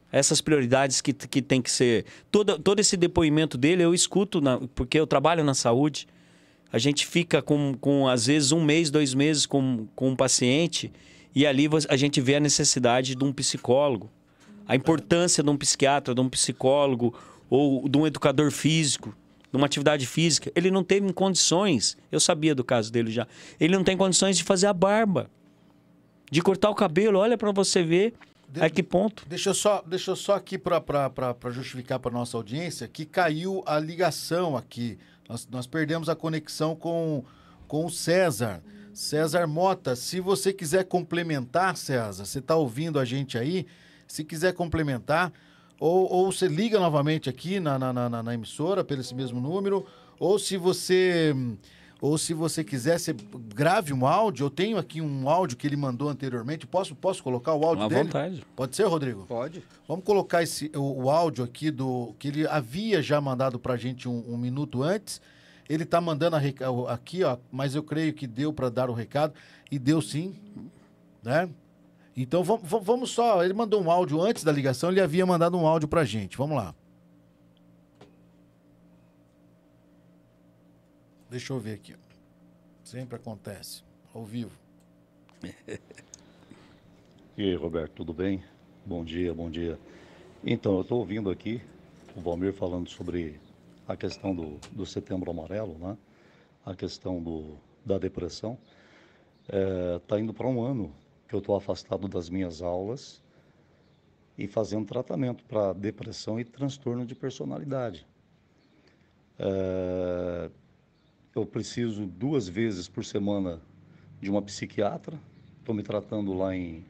Essas prioridades que, que tem que ser. Todo, todo esse depoimento dele eu escuto, na, porque eu trabalho na saúde. A gente fica com, com, às vezes, um mês, dois meses com, com um paciente e ali a gente vê a necessidade de um psicólogo, a importância de um psiquiatra, de um psicólogo ou de um educador físico, de uma atividade física. Ele não teve condições, eu sabia do caso dele já, ele não tem condições de fazer a barba, de cortar o cabelo. Olha para você ver de... a que ponto. Deixa eu só, deixa eu só aqui para justificar para nossa audiência que caiu a ligação aqui. Nós, nós perdemos a conexão com, com o César. César Mota, se você quiser complementar, César, você está ouvindo a gente aí, se quiser complementar, ou, ou você liga novamente aqui na, na, na, na emissora pelo esse mesmo número, ou se você ou se você quiser, você grave um áudio. Eu tenho aqui um áudio que ele mandou anteriormente. Posso, posso colocar o áudio à dele? vontade. Pode ser, Rodrigo? Pode. Vamos colocar esse, o, o áudio aqui do que ele havia já mandado para a gente um, um, minuto antes. Ele está mandando rec... aqui, ó, mas eu creio que deu para dar o recado e deu sim, né? Então vamos, vamos só. Ele mandou um áudio antes da ligação, ele havia mandado um áudio para a gente. Vamos lá. Deixa eu ver aqui. Sempre acontece, ao vivo. <laughs> E aí, Roberto, tudo bem? Bom dia, bom dia. Então, eu estou ouvindo aqui o Valmir falando sobre a questão do, do setembro amarelo, né? a questão do, da depressão. Está é, tá indo para um ano que eu estou afastado das minhas aulas e fazendo tratamento para depressão e transtorno de personalidade. É, eu preciso duas vezes por semana de uma psiquiatra. Estou me tratando lá em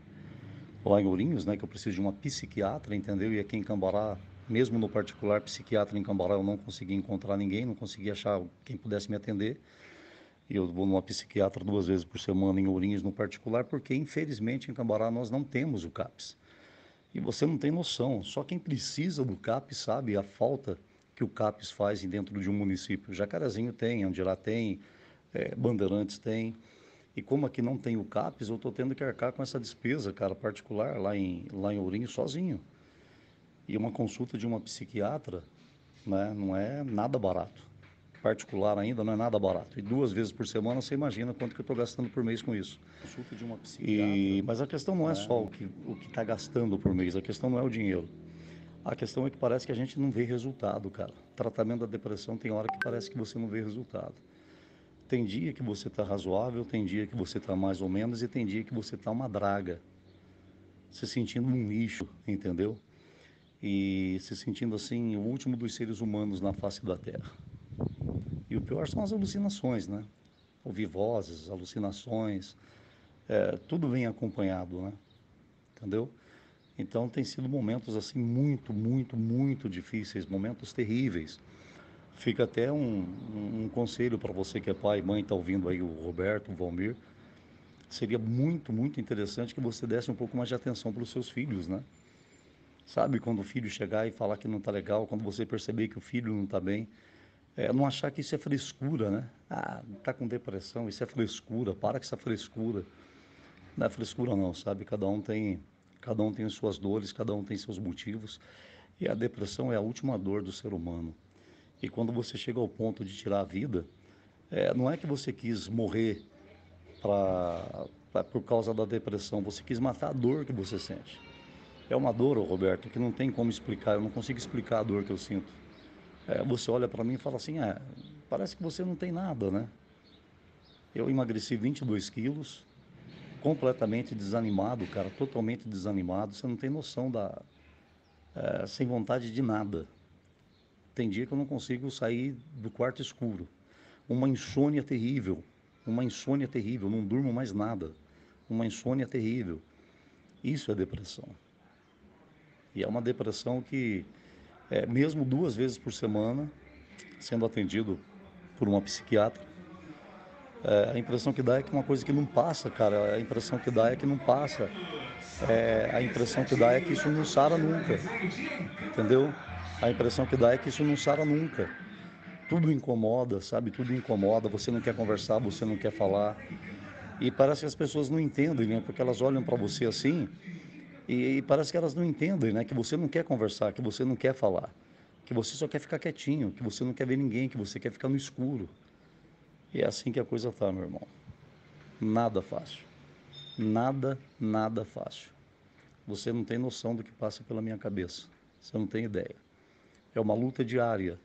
lá em Ourinhos, né? Que eu preciso de uma psiquiatra, entendeu? E aqui em Cambará mesmo no particular psiquiatra em Cambará, eu não consegui encontrar ninguém, não consegui achar quem pudesse me atender. Eu vou numa psiquiatra duas vezes por semana em Ourinhos no particular, porque infelizmente em Cambará nós não temos o CAPS. E você não tem noção, só quem precisa do CAPS sabe a falta que o CAPS faz dentro de um município. Jacarezinho tem, Andirá tem, é, Bandeirantes tem. E como aqui não tem o CAPS, eu estou tendo que arcar com essa despesa, cara, particular, lá em, lá em Ourinho, sozinho. E uma consulta de uma psiquiatra né, não é nada barato. Particular ainda não é nada barato. E duas vezes por semana você imagina quanto que eu estou gastando por mês com isso. Consulta de uma psiquiatra. E, mas a questão não é, é só o que o está gastando por mês, a questão não é o dinheiro. A questão é que parece que a gente não vê resultado, cara. Tratamento da depressão tem hora que parece que você não vê resultado. Tem dia que você está razoável, tem dia que você está mais ou menos e tem dia que você está uma draga. Se sentindo um lixo, entendeu? e se sentindo assim o último dos seres humanos na face da Terra. E o pior são as alucinações, né? Ouvir vozes, alucinações, é, tudo vem acompanhado, né? Entendeu? Então tem sido momentos assim muito, muito, muito difíceis, momentos terríveis. Fica até um, um, um conselho para você que é pai, mãe, está ouvindo aí o Roberto, o Valmir. Seria muito, muito interessante que você desse um pouco mais de atenção para os seus filhos, né? Sabe, quando o filho chegar e falar que não está legal, quando você perceber que o filho não está bem, é, não achar que isso é frescura, né? Ah, tá com depressão, isso é frescura, para com essa frescura. Não é frescura não, sabe? Cada um tem, cada um tem suas dores, cada um tem seus motivos. E a depressão é a última dor do ser humano. E quando você chega ao ponto de tirar a vida, é, não é que você quis morrer pra, pra, por causa da depressão, você quis matar a dor que você sente. É uma dor, Roberto, que não tem como explicar. Eu não consigo explicar a dor que eu sinto. É, você olha para mim e fala assim: é, parece que você não tem nada, né? Eu emagreci 22 quilos, completamente desanimado, cara, totalmente desanimado. Você não tem noção da. É, sem vontade de nada. Tem dia que eu não consigo sair do quarto escuro. Uma insônia terrível. Uma insônia terrível. Não durmo mais nada. Uma insônia terrível. Isso é depressão. E é uma depressão que, é, mesmo duas vezes por semana, sendo atendido por uma psiquiatra, é, a impressão que dá é que é uma coisa que não passa, cara. A impressão que dá é que não passa. É, a impressão que dá é que isso não sara nunca. Entendeu? A impressão que dá é que isso não sara nunca. Tudo incomoda, sabe? Tudo incomoda. Você não quer conversar, você não quer falar. E parece que as pessoas não entendem, né? Porque elas olham para você assim e, e, parece que elas não entendem, né? Que você não quer conversar, que você não quer falar, que você só quer ficar quietinho, que você não quer ver ninguém, que você quer ficar no escuro. E é assim que a coisa tá, meu irmão. Nada fácil. Nada, nada fácil. Você não tem noção do que passa pela minha cabeça. Você não tem ideia. É uma luta diária.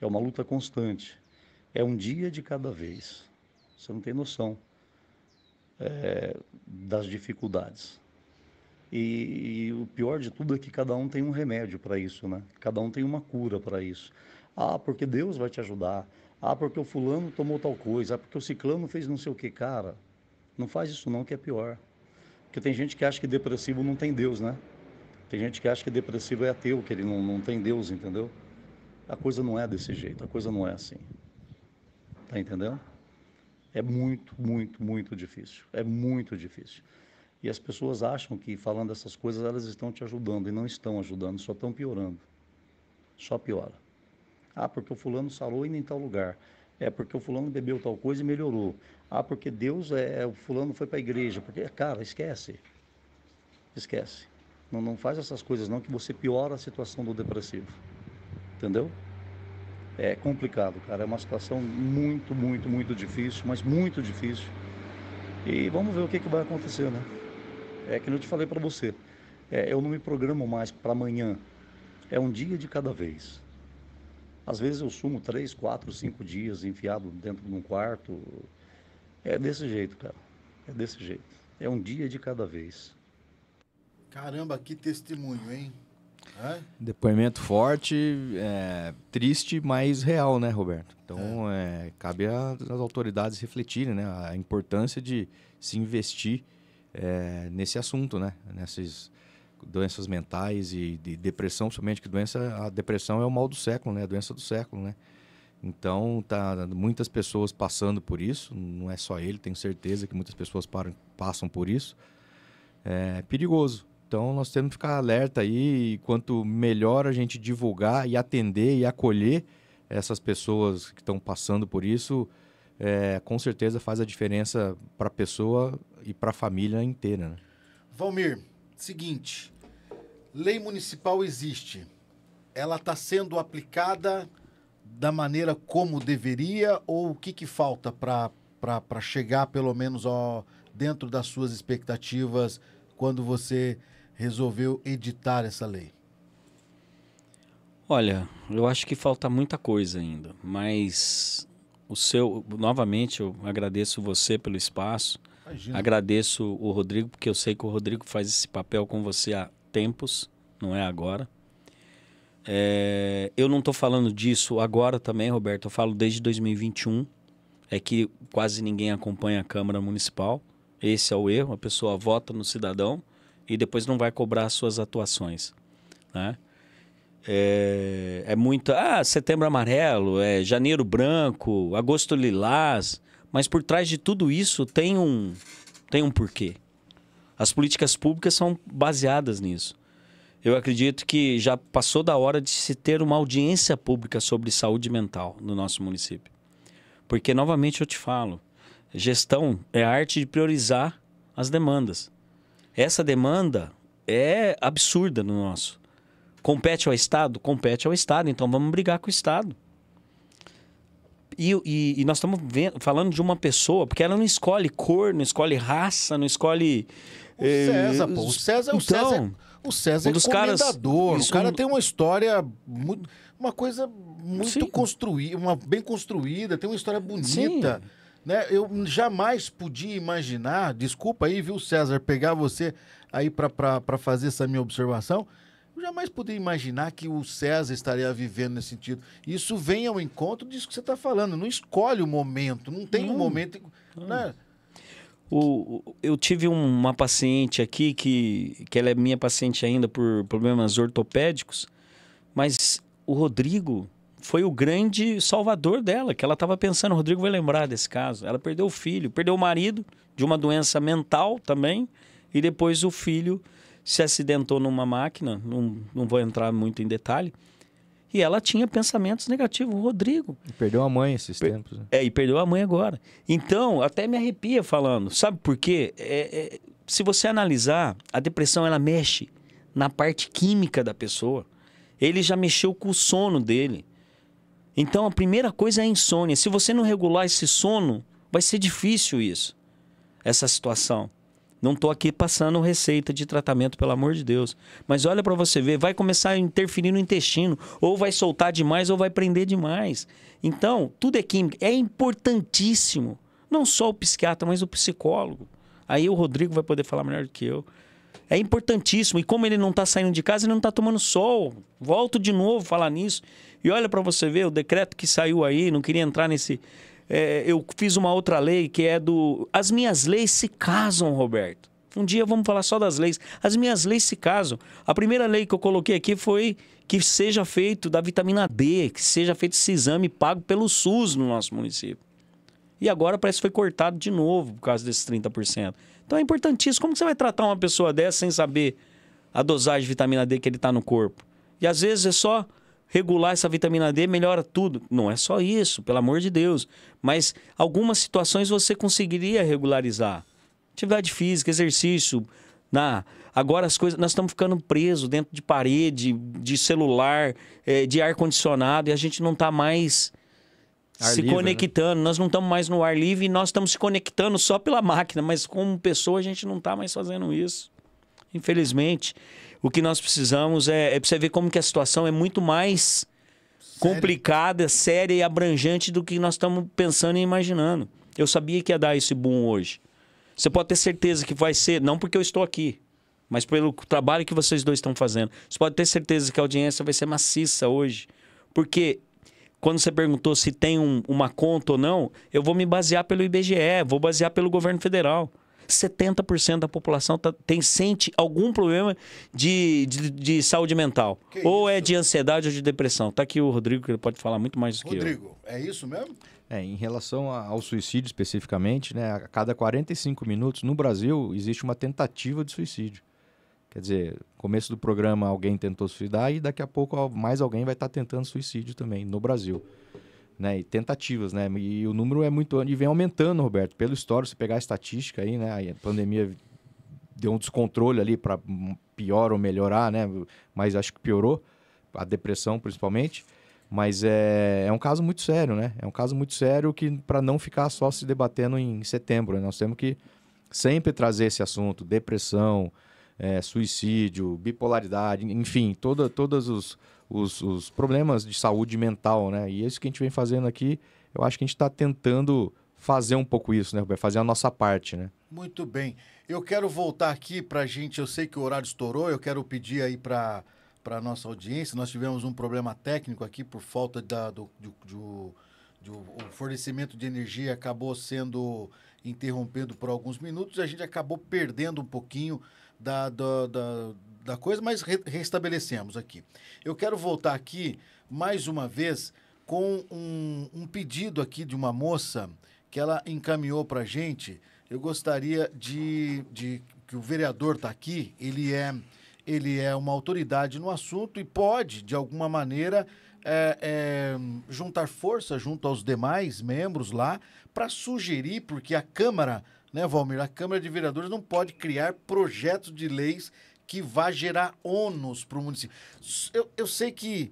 É uma luta constante. É um dia de cada vez. Você não tem noção é, das dificuldades. E, e o pior de tudo é que cada um tem um remédio para isso, né? Cada um tem uma cura para isso. Ah, porque Deus vai te ajudar. Ah, porque o fulano tomou tal coisa. Ah, porque o ciclano fez não sei o que, cara. Não faz isso não, que é pior. Porque tem gente que acha que depressivo não tem Deus, né? Tem gente que acha que depressivo é ateu, que ele não, não tem Deus, entendeu? A coisa não é desse jeito, a coisa não é assim. Tá entendendo? É muito, muito, muito difícil. É muito difícil. E as pessoas acham que falando essas coisas elas estão te ajudando e não estão ajudando, só estão piorando. Só piora. Ah, porque o fulano salou e em tal lugar. É porque o fulano bebeu tal coisa e melhorou. Ah, porque Deus é, é o fulano foi para a igreja. Porque, cara, esquece. Esquece. Não, não faz essas coisas não que você piora a situação do depressivo. Entendeu? É complicado, cara. É uma situação muito, muito, muito difícil, mas muito difícil. E vamos ver o que, que vai acontecer, né? É que eu te falei para você. É, eu não me programo mais para amanhã. É um dia de cada vez. Às vezes eu sumo três, quatro, cinco dias enfiado dentro de um quarto. É desse jeito, cara. É desse jeito. É um dia de cada vez. Caramba, que testemunho, hein? É? Depoimento forte, é, triste, mas real, né, Roberto? Então, é. é. cabe às autoridades refletirem né, a importância de se investir é, nesse assunto, né? Nessas doenças mentais e de depressão, somente que doença, a depressão é o mal do século, né? A doença do século, né? Então, tá muitas pessoas passando por isso, não é só ele, tenho certeza que muitas pessoas param, passam por isso. É perigoso. Então, nós temos que ficar alerta aí, e quanto melhor a gente divulgar e atender e acolher essas pessoas que estão passando por isso, é, com certeza faz a diferença para a pessoa e para a família inteira. Né? Valmir, seguinte, lei municipal existe, ela está sendo aplicada da maneira como deveria ou o que, que falta para chegar pelo menos ao, dentro das suas expectativas quando você resolveu editar essa lei? Olha, eu acho que falta muita coisa ainda, mas o seu, novamente, eu agradeço você pelo espaço. Imagina. Agradeço o Rodrigo, porque eu sei que o Rodrigo faz esse papel com você há tempos, não é agora. É, eu não estou falando disso agora também, Roberto. Eu falo desde 2021. É que quase ninguém acompanha a Câmara Municipal. Esse é o erro. A pessoa vota no cidadão e depois não vai cobrar as suas atuações. Né? É, é muito. Ah, setembro amarelo, é janeiro branco, agosto lilás. Mas por trás de tudo isso tem um, tem um porquê. As políticas públicas são baseadas nisso. Eu acredito que já passou da hora de se ter uma audiência pública sobre saúde mental no nosso município. Porque, novamente, eu te falo: gestão é a arte de priorizar as demandas. Essa demanda é absurda no nosso. Compete ao Estado? Compete ao Estado. Então vamos brigar com o Estado. E, e, e nós estamos vendo, falando de uma pessoa, porque ela não escolhe cor, não escolhe raça, não escolhe. O eh, César, é, pô. Então, é- o César, então, o César, o César é comendador. Caras, o cara um... tem uma história. Muito, uma coisa muito construída, uma bem construída, tem uma história bonita. Né? Eu jamais podia imaginar, desculpa aí, viu, César, pegar você aí para fazer essa minha observação, jamais poderia imaginar que o César estaria vivendo nesse sentido. Isso vem ao encontro disso que você está falando. Não escolhe o momento, não tem hum, um momento. Hum. Né? O, eu tive uma paciente aqui que, que ela é minha paciente ainda por problemas ortopédicos, mas o Rodrigo foi o grande salvador dela, que ela estava pensando, o Rodrigo vai lembrar desse caso. Ela perdeu o filho, perdeu o marido de uma doença mental também, e depois o filho se acidentou numa máquina, não, não vou entrar muito em detalhe, e ela tinha pensamentos negativos, o Rodrigo. E perdeu a mãe esses tempos. Né? É, e perdeu a mãe agora. Então, até me arrepia falando. Sabe por quê? É, é, se você analisar, a depressão ela mexe na parte química da pessoa. Ele já mexeu com o sono dele. Então, a primeira coisa é a insônia. Se você não regular esse sono, vai ser difícil isso, essa situação. Não estou aqui passando receita de tratamento, pelo amor de Deus. Mas olha para você ver, vai começar a interferir no intestino, ou vai soltar demais, ou vai prender demais. Então, tudo é química. É importantíssimo. Não só o psiquiatra, mas o psicólogo. Aí o Rodrigo vai poder falar melhor do que eu. É importantíssimo. E como ele não está saindo de casa, ele não está tomando sol. Volto de novo a falar nisso. E olha para você ver, o decreto que saiu aí, não queria entrar nesse, é, eu fiz uma outra lei que é do. As minhas leis se casam, Roberto. Um dia vamos falar só das leis. As minhas leis se casam. A primeira lei que eu coloquei aqui foi que seja feito da vitamina D, que seja feito esse exame pago pelo SUS no nosso município. E agora parece que foi cortado de novo por causa desses 30%. Então é importantíssimo. Como você vai tratar uma pessoa dessa sem saber a dosagem de vitamina D que ele está no corpo? E às vezes é só regular essa vitamina D melhora tudo. Não é só isso, pelo amor de Deus. Mas algumas situações você conseguiria regularizar. Atividade física, exercício. Na... Né? Agora as coisas. Nós estamos ficando presos dentro de parede, de celular, é, de ar-condicionado, e a gente não está mais. Ar se livre, né? conectando, né? nós não estamos mais no ar livre e nós estamos se conectando só pela máquina, mas como pessoa a gente não está mais fazendo isso, infelizmente o que nós precisamos é, é pra você ver como que a situação é muito mais Sério? complicada, séria e abrangente do que nós estamos pensando e imaginando. Eu sabia que ia dar esse boom hoje. Você pode ter certeza que vai ser, não porque eu estou aqui, mas pelo trabalho que vocês dois estão fazendo. Você pode ter certeza que a audiência vai ser maciça hoje. Porque quando você perguntou se tem um, uma conta ou não, eu vou me basear pelo IBGE, vou basear pelo governo federal. 70% da população tá, tem, sente algum problema de, de, de saúde mental. Que ou é isso? é de ansiedade ou de depressão. Tá aqui o Rodrigo, que ele pode falar muito mais do Rodrigo, que eu. Rodrigo, é isso mesmo? É, em relação ao suicídio especificamente, né, a cada 45 minutos no Brasil existe uma tentativa de suicídio. Quer dizer, começo do programa alguém tentou suicidar e daqui a pouco mais alguém vai estar tá tentando suicídio também no Brasil né? E tentativas, né? E o número é muito e vem aumentando, Roberto. Pelo histórico, se pegar a estatística aí, né? A pandemia deu um descontrole ali para pior ou melhorar, né? Mas acho que piorou a depressão principalmente. Mas é, é um caso muito sério, né? É um caso muito sério que para não ficar só se debatendo em setembro, né? nós temos que sempre trazer esse assunto, depressão, é, suicídio, bipolaridade, enfim, toda, todas os, os, os problemas de saúde mental, né? E é isso que a gente vem fazendo aqui, eu acho que a gente está tentando fazer um pouco isso, né, Roberto? Fazer a nossa parte, né? Muito bem. Eu quero voltar aqui para a gente, eu sei que o horário estourou, eu quero pedir aí para a nossa audiência, nós tivemos um problema técnico aqui por falta da, do, do, do, do o fornecimento de energia acabou sendo interrompendo por alguns minutos, a gente acabou perdendo um pouquinho da, da, da da coisa, mas re restabelecemos aqui. Eu quero voltar aqui mais uma vez com um, um pedido aqui de uma moça que ela encaminhou para a gente. Eu gostaria de, de que o vereador está aqui, ele é, ele é uma autoridade no assunto e pode, de alguma maneira, é, é, juntar força junto aos demais membros lá para sugerir, porque a Câmara, né, Valmir, a Câmara de Vereadores não pode criar projetos de leis que vai gerar ônus para o município. Eu, eu sei que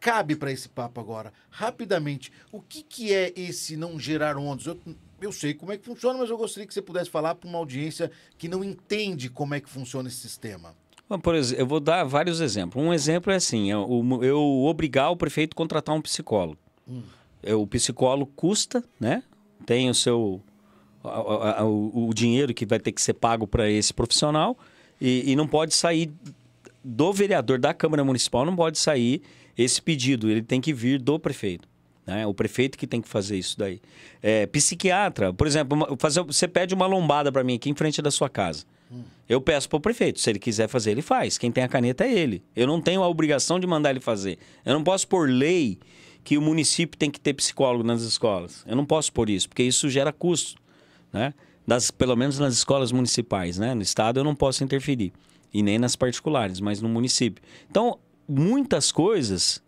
cabe para esse papo agora. Rapidamente, o que, que é esse não gerar ônus? Eu, eu sei como é que funciona, mas eu gostaria que você pudesse falar para uma audiência que não entende como é que funciona esse sistema. Bom, por exemplo, eu vou dar vários exemplos. Um exemplo é assim: eu, é eu obrigar o prefeito a contratar um psicólogo. Hum. Eu, é, o psicólogo custa, né? Tem o seu. o, o dinheiro que vai ter que ser pago para esse profissional e, e não pode sair do vereador da Câmara Municipal, não pode sair esse pedido, ele tem que vir do prefeito. Né? O prefeito que tem que fazer isso daí. É, psiquiatra, por exemplo, fazer, você pede uma lombada para mim aqui em frente da sua casa. Hum. Eu peço para o prefeito, se ele quiser fazer, ele faz. Quem tem a caneta é ele. Eu não tenho a obrigação de mandar ele fazer. Eu não posso por lei que o município tem que ter psicólogo nas escolas. Eu não posso por isso, porque isso gera custo. Né? das, pelo menos nas escolas municipais, né? No estado eu não posso interferir. E nem nas particulares, mas no município. Então, muitas coisas.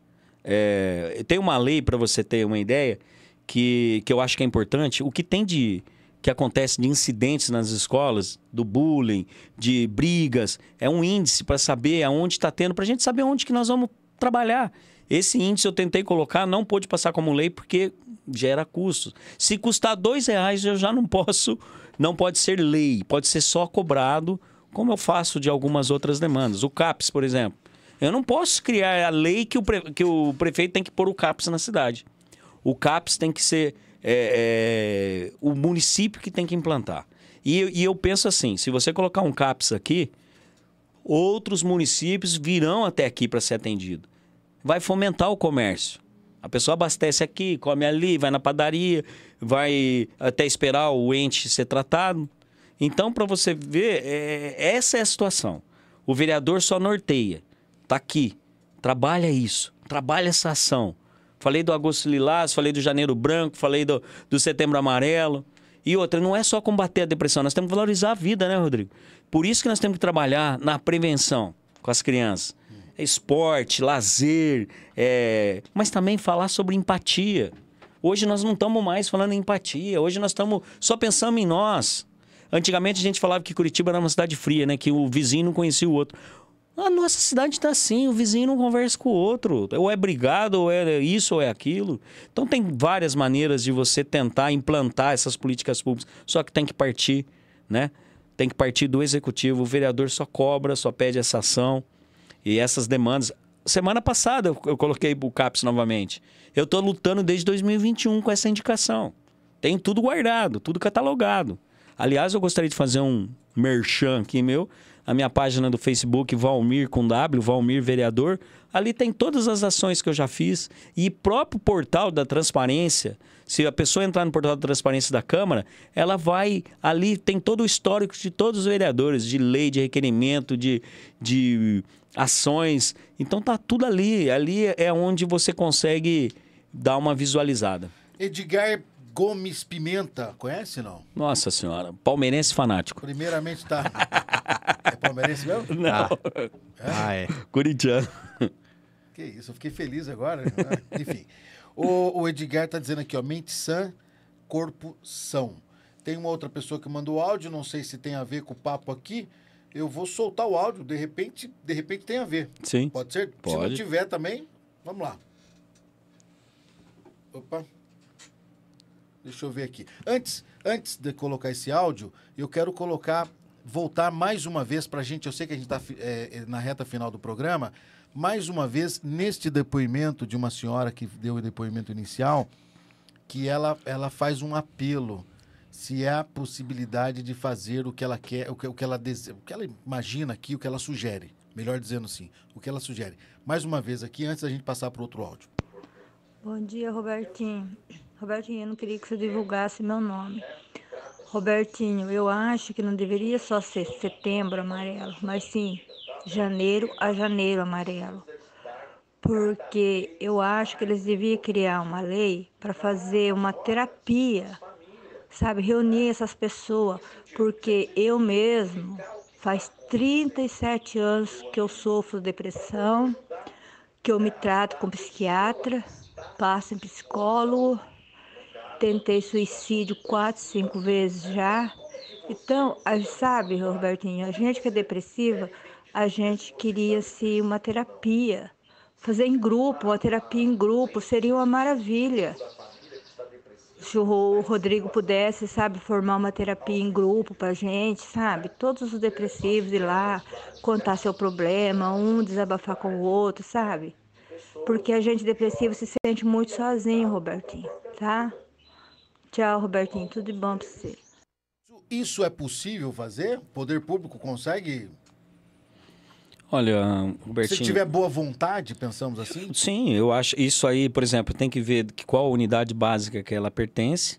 É, tem uma lei, para você ter uma ideia, que, que eu acho que é importante. O que tem de que acontece de incidentes nas escolas, do bullying, de brigas, é um índice para saber aonde está tendo, para a gente saber onde que nós vamos trabalhar. Esse índice eu tentei colocar, não pôde passar como lei porque gera custos. Se custar dois reais, eu já não posso não pode ser lei, pode ser só cobrado, como eu faço de algumas outras demandas. O CAPS, por exemplo. Eu não posso criar a lei que o, pre... que o prefeito tem que pôr o CAPS na cidade. O CAPS tem que ser é, é, o município que tem que implantar. E, e eu penso assim: se você colocar um CAPS aqui, outros municípios virão até aqui para ser atendido. Vai fomentar o comércio. A pessoa abastece aqui, come ali, vai na padaria vai até esperar o ente ser tratado. Então, para você ver, é, essa é a situação. O vereador só norteia. Tá aqui. Trabalha isso. Trabalha essa ação. Falei do agosto lilás, falei do janeiro branco, falei do, do setembro amarelo. E outra, não é só combater a depressão, nós temos que valorizar a vida, né, Rodrigo? Por isso que nós temos que trabalhar na prevenção com as crianças. É esporte, lazer, é... mas também falar sobre empatia. Hoje nós não estamos mais falando em empatia, hoje nós estamos só pensando em nós. Antigamente a gente falava que Curitiba era uma cidade fria, né? Que o vizinho não conhecia o outro. A nossa cidade está assim, o vizinho não conversa com o outro. Ou é brigado, ou é isso, ou é aquilo. Então tem várias maneiras de você tentar implantar essas políticas públicas, só que tem que partir, né? Tem que partir do executivo. O vereador só cobra, só pede essa ação. E essas demandas, semana passada eu, coloquei o CAPS novamente. Eu estou lutando desde 2021 com essa indicação. Tem tudo guardado, tudo catalogado. Aliás, eu gostaria de fazer um merchan aqui meu. A minha página do Facebook, Valmir com W, Valmir Vereador. Ali tem todas as ações que eu já fiz. E próprio portal da transparência. Se a pessoa entrar no portal da transparência da Câmara, ela vai. Ali tem todo o histórico de todos os vereadores, de lei, de requerimento, de, de ações. Então tá tudo ali. Ali é onde você consegue dar uma visualizada. Edgar Gomes Pimenta, conhece não? Nossa senhora, palmeirense fanático. Primeiramente tá. <laughs> é palmeirense mesmo? Não. Ah, é? Ah, é. Corintiano. Que isso, eu fiquei feliz agora. Né? Enfim. O, o Edgar tá dizendo aqui, ó, mente sã, corpo são. Tem uma outra pessoa que mandou áudio, não sei se tem a ver com o papo aqui, eu vou soltar o áudio, de repente, de repente tem a ver. Sim. Pode ser? Pode. Se não tiver também, vamos lá. Opa. Deixa eu ver aqui. Antes, antes de colocar esse áudio, eu quero colocar, voltar mais uma vez para a gente. Eu sei que a gente está é, é, na reta final do programa. Mais uma vez, neste depoimento de uma senhora que deu o depoimento inicial, que ela, ela faz um apelo se há é possibilidade de fazer o que ela quer, o que, o que ela deseja, o que ela imagina aqui, o que ela sugere. Melhor dizendo assim, o que ela sugere. Mais uma vez aqui, antes da gente passar para outro áudio. Bom dia, Robertinho. Robertinho, eu não queria que você divulgasse meu nome. Robertinho, eu acho que não deveria só ser setembro amarelo, mas sim janeiro a janeiro amarelo. Porque eu acho que eles deviam criar uma lei para fazer uma terapia sabe, reunir essas pessoas, porque eu mesmo faz 37 anos que eu sofro depressão, que eu me trato com psiquiatra, passo em psicólogo, tentei suicídio quatro, cinco vezes já. Então, sabe, Robertinho, a gente que é depressiva, a gente queria se assim, uma terapia, fazer em grupo, uma terapia em grupo seria uma maravilha se o Rodrigo pudesse, sabe, formar uma terapia em grupo pra gente, sabe? Todos os depressivos ir lá, contar seu problema, um desabafar com o outro, sabe? Porque a gente depressivo se sente muito sozinho, Robertinho, tá? Tchau, Robertinho, tudo de bom pra você. Isso é possível fazer? O poder público consegue Olha, Robertinho... Se tiver boa vontade, pensamos assim? Sim, eu acho. Isso aí, por exemplo, tem que ver qual unidade básica que ela pertence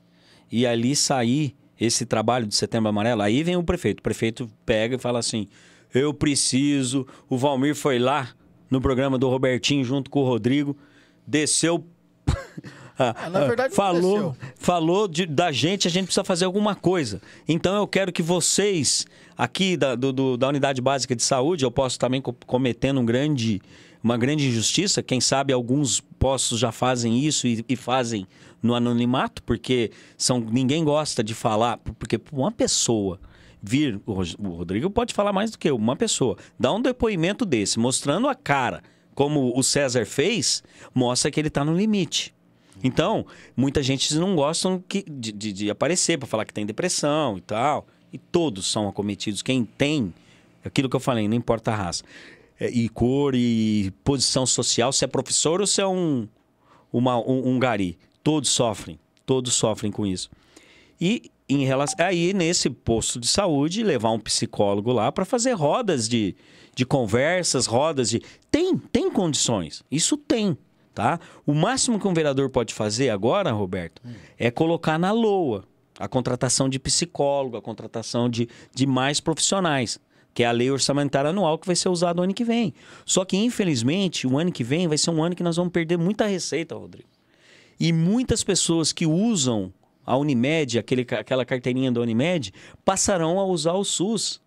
e ali sair esse trabalho de Setembro Amarelo. Aí vem o prefeito. O prefeito pega e fala assim: eu preciso. O Valmir foi lá no programa do Robertinho junto com o Rodrigo, desceu. <laughs> ah, na verdade, falou, desceu. falou de, da gente, a gente precisa fazer alguma coisa. Então eu quero que vocês Aqui da, do, do, da unidade básica de saúde, eu posso também co cometendo um grande, uma grande injustiça. Quem sabe alguns postos já fazem isso e, e fazem no anonimato, porque são ninguém gosta de falar, porque uma pessoa vir, o Rodrigo pode falar mais do que eu, uma pessoa, dá um depoimento desse, mostrando a cara, como o César fez, mostra que ele está no limite. Então, muita gente não gosta de, de, de aparecer para falar que tem depressão e tal. E todos são acometidos. Quem tem, aquilo que eu falei, não importa a raça. É, e cor e posição social, se é professor ou se é um, uma, um, um gari. Todos sofrem, todos sofrem com isso. E em relação aí nesse posto de saúde levar um psicólogo lá para fazer rodas de, de conversas, rodas de tem tem condições. Isso tem, tá? O máximo que um vereador pode fazer agora, Roberto, hum. é colocar na loa a contratação de psicólogo, a contratação de, de mais profissionais, que é a lei orçamentária anual que vai ser usada o ano que vem. Só que, infelizmente, o ano que vem vai ser um ano que nós vamos perder muita receita, Rodrigo. E muitas pessoas que usam a Unimed, aquele, aquela carteirinha da Unimed, passarão a usar o SUS.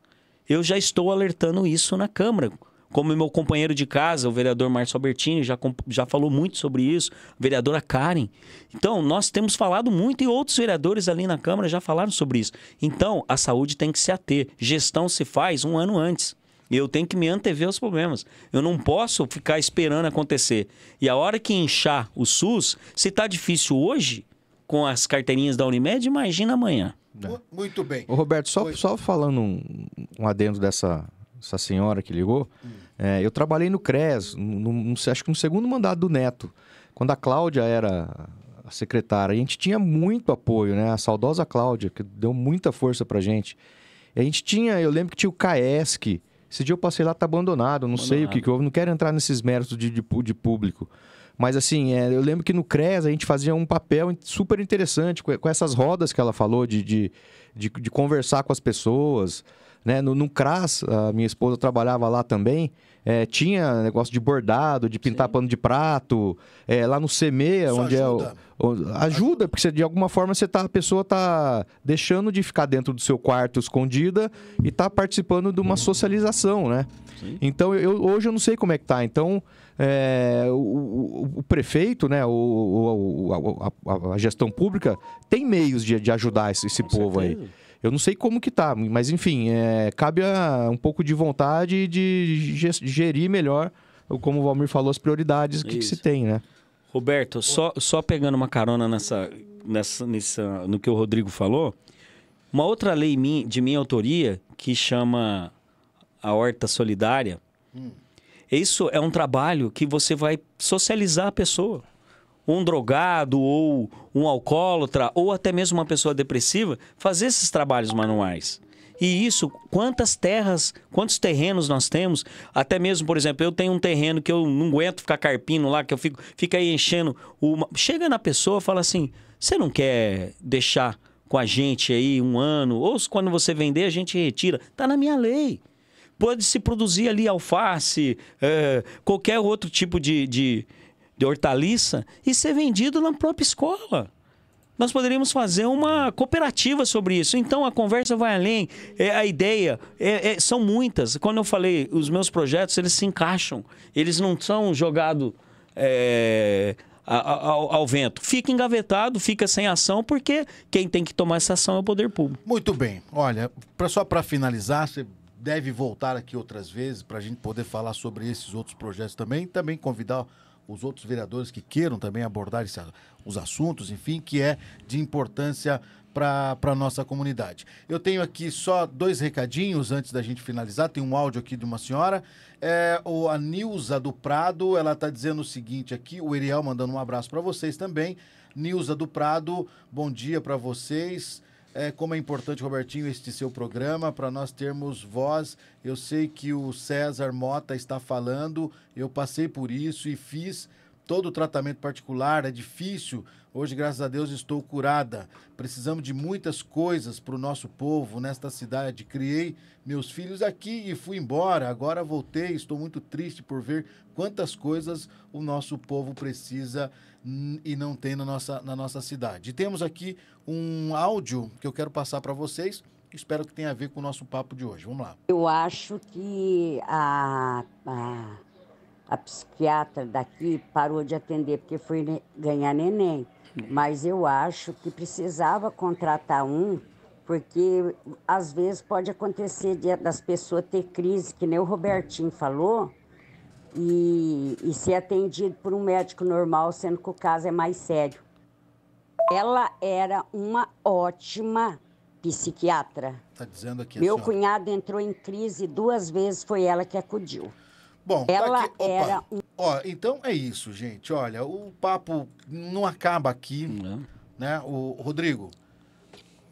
Eu já estou alertando isso na Câmara como meu companheiro de casa, o vereador Márcio Albertini, já, já falou muito sobre isso, a vereadora Karen. Então, nós temos falado muito e outros vereadores ali na Câmara já falaram sobre isso. Então, a saúde tem que se ater. Gestão se faz um ano antes. Eu tenho que me antever aos problemas. Eu não posso ficar esperando acontecer. E a hora que inchar o SUS, se está difícil hoje, com as carteirinhas da Unimed, imagina amanhã. Né? Muito bem. Ô Roberto, só, só falando um, um adendo dessa essa senhora que ligou. Hum. É, eu trabalhei no CRES, no, no, acho que no segundo mandato do Neto, quando a Cláudia era a secretária. A gente tinha muito apoio, né? A saudosa Cláudia, que deu muita força pra gente. E a gente tinha, eu lembro que tinha o CAESC. Esse dia eu passei lá, tá abandonado, não abandonado. sei o que, que houve, não quero entrar nesses méritos de, de, de público. Mas assim, é, eu lembro que no CRES a gente fazia um papel super interessante com, com essas rodas que ela falou de, de, de, de conversar com as pessoas. Né? No, no CRAS, a minha esposa trabalhava lá também. É, tinha negócio de bordado, de pintar Sim. pano de prato, é, lá no CEMEA, onde é ajuda. é. ajuda, porque você, de alguma forma você tá, a pessoa tá deixando de ficar dentro do seu quarto escondida e tá participando de uma socialização, né? Sim. Então, eu, hoje eu não sei como é que tá. Então, é, o, o, o, prefeito, né, o, a, a, a, gestão pública, tem meios de, de ajudar esse, esse povo certeza. aí. Eu não sei como que tá, mas enfim, é, cabe a, um pouco de vontade de gerir melhor, como o Valmir falou, as prioridades que, que se tem, né? Roberto, só, só pegando uma carona nessa, nessa, nessa, no que o Rodrigo falou, uma outra lei de minha autoria que chama a horta solidária. Hum. Isso é um trabalho que você vai socializar a pessoa um drogado ou um alcoólatra ou até mesmo uma pessoa depressiva fazer esses trabalhos manuais. E isso, quantas terras, quantos terrenos nós temos? Até mesmo, por exemplo, eu tenho um terreno que eu não aguento ficar carpindo lá, que eu fico fica aí enchendo uma... chega na pessoa, fala assim: "Você não quer deixar com a gente aí um ano, ou quando você vender a gente retira". Tá na minha lei pode se produzir ali alface, é, qualquer outro tipo de, de, de hortaliça e ser vendido na própria escola. Nós poderíamos fazer uma cooperativa sobre isso. Então a conversa vai além, é, a ideia é, é, são muitas. Quando eu falei, os meus projetos eles se encaixam, eles não são jogados é, ao, ao, vento. Fica engavetado, fica sem ação, porque quem tem que tomar essa ação é o poder público. Muito bem. Olha, pra, só para finalizar, você deve voltar aqui outras vezes para a gente poder falar sobre esses outros projetos também. Também convidar os outros vereadores que queiram também abordar esse, os assuntos, enfim, que é de importância para a nossa comunidade. Eu tenho aqui só dois recadinhos antes da gente finalizar. Tem um áudio aqui de uma senhora. É, o, a Nilza do Prado, ela está dizendo o seguinte aqui, o Eriel mandando um abraço para vocês também. Nilza do Prado, bom dia para vocês é, como é importante, Robertinho, este seu programa para nós termos voz. Eu sei que o César Mota está falando, eu passei por isso e fiz todo o tratamento particular, é difícil Hoje, graças a Deus, estou curada. Precisamos de muitas coisas para o nosso povo nesta cidade. Criei meus filhos aqui e fui embora. Agora voltei. Estou muito triste por ver quantas coisas o nosso povo precisa e não tem na nossa, na nossa cidade. E temos aqui um áudio que eu quero passar para vocês. Espero que tenha a ver com o nosso papo de hoje. Vamos lá. Eu acho que a, a, a psiquiatra daqui parou de atender porque foi ganhar neném. Mas eu acho que precisava contratar um, porque às vezes pode acontecer de, das pessoas ter crise, que nem o Robertinho falou, e, e ser atendido por um médico normal, sendo que o caso é mais sério. Ela era uma ótima psiquiatra. Tá dizendo aqui. Meu senhora... cunhado entrou em crise duas vezes, foi ela que acudiu. Bom, tá ela tá era. Um... Ó, então é isso, gente. Olha, o papo não acaba aqui, né? O Rodrigo,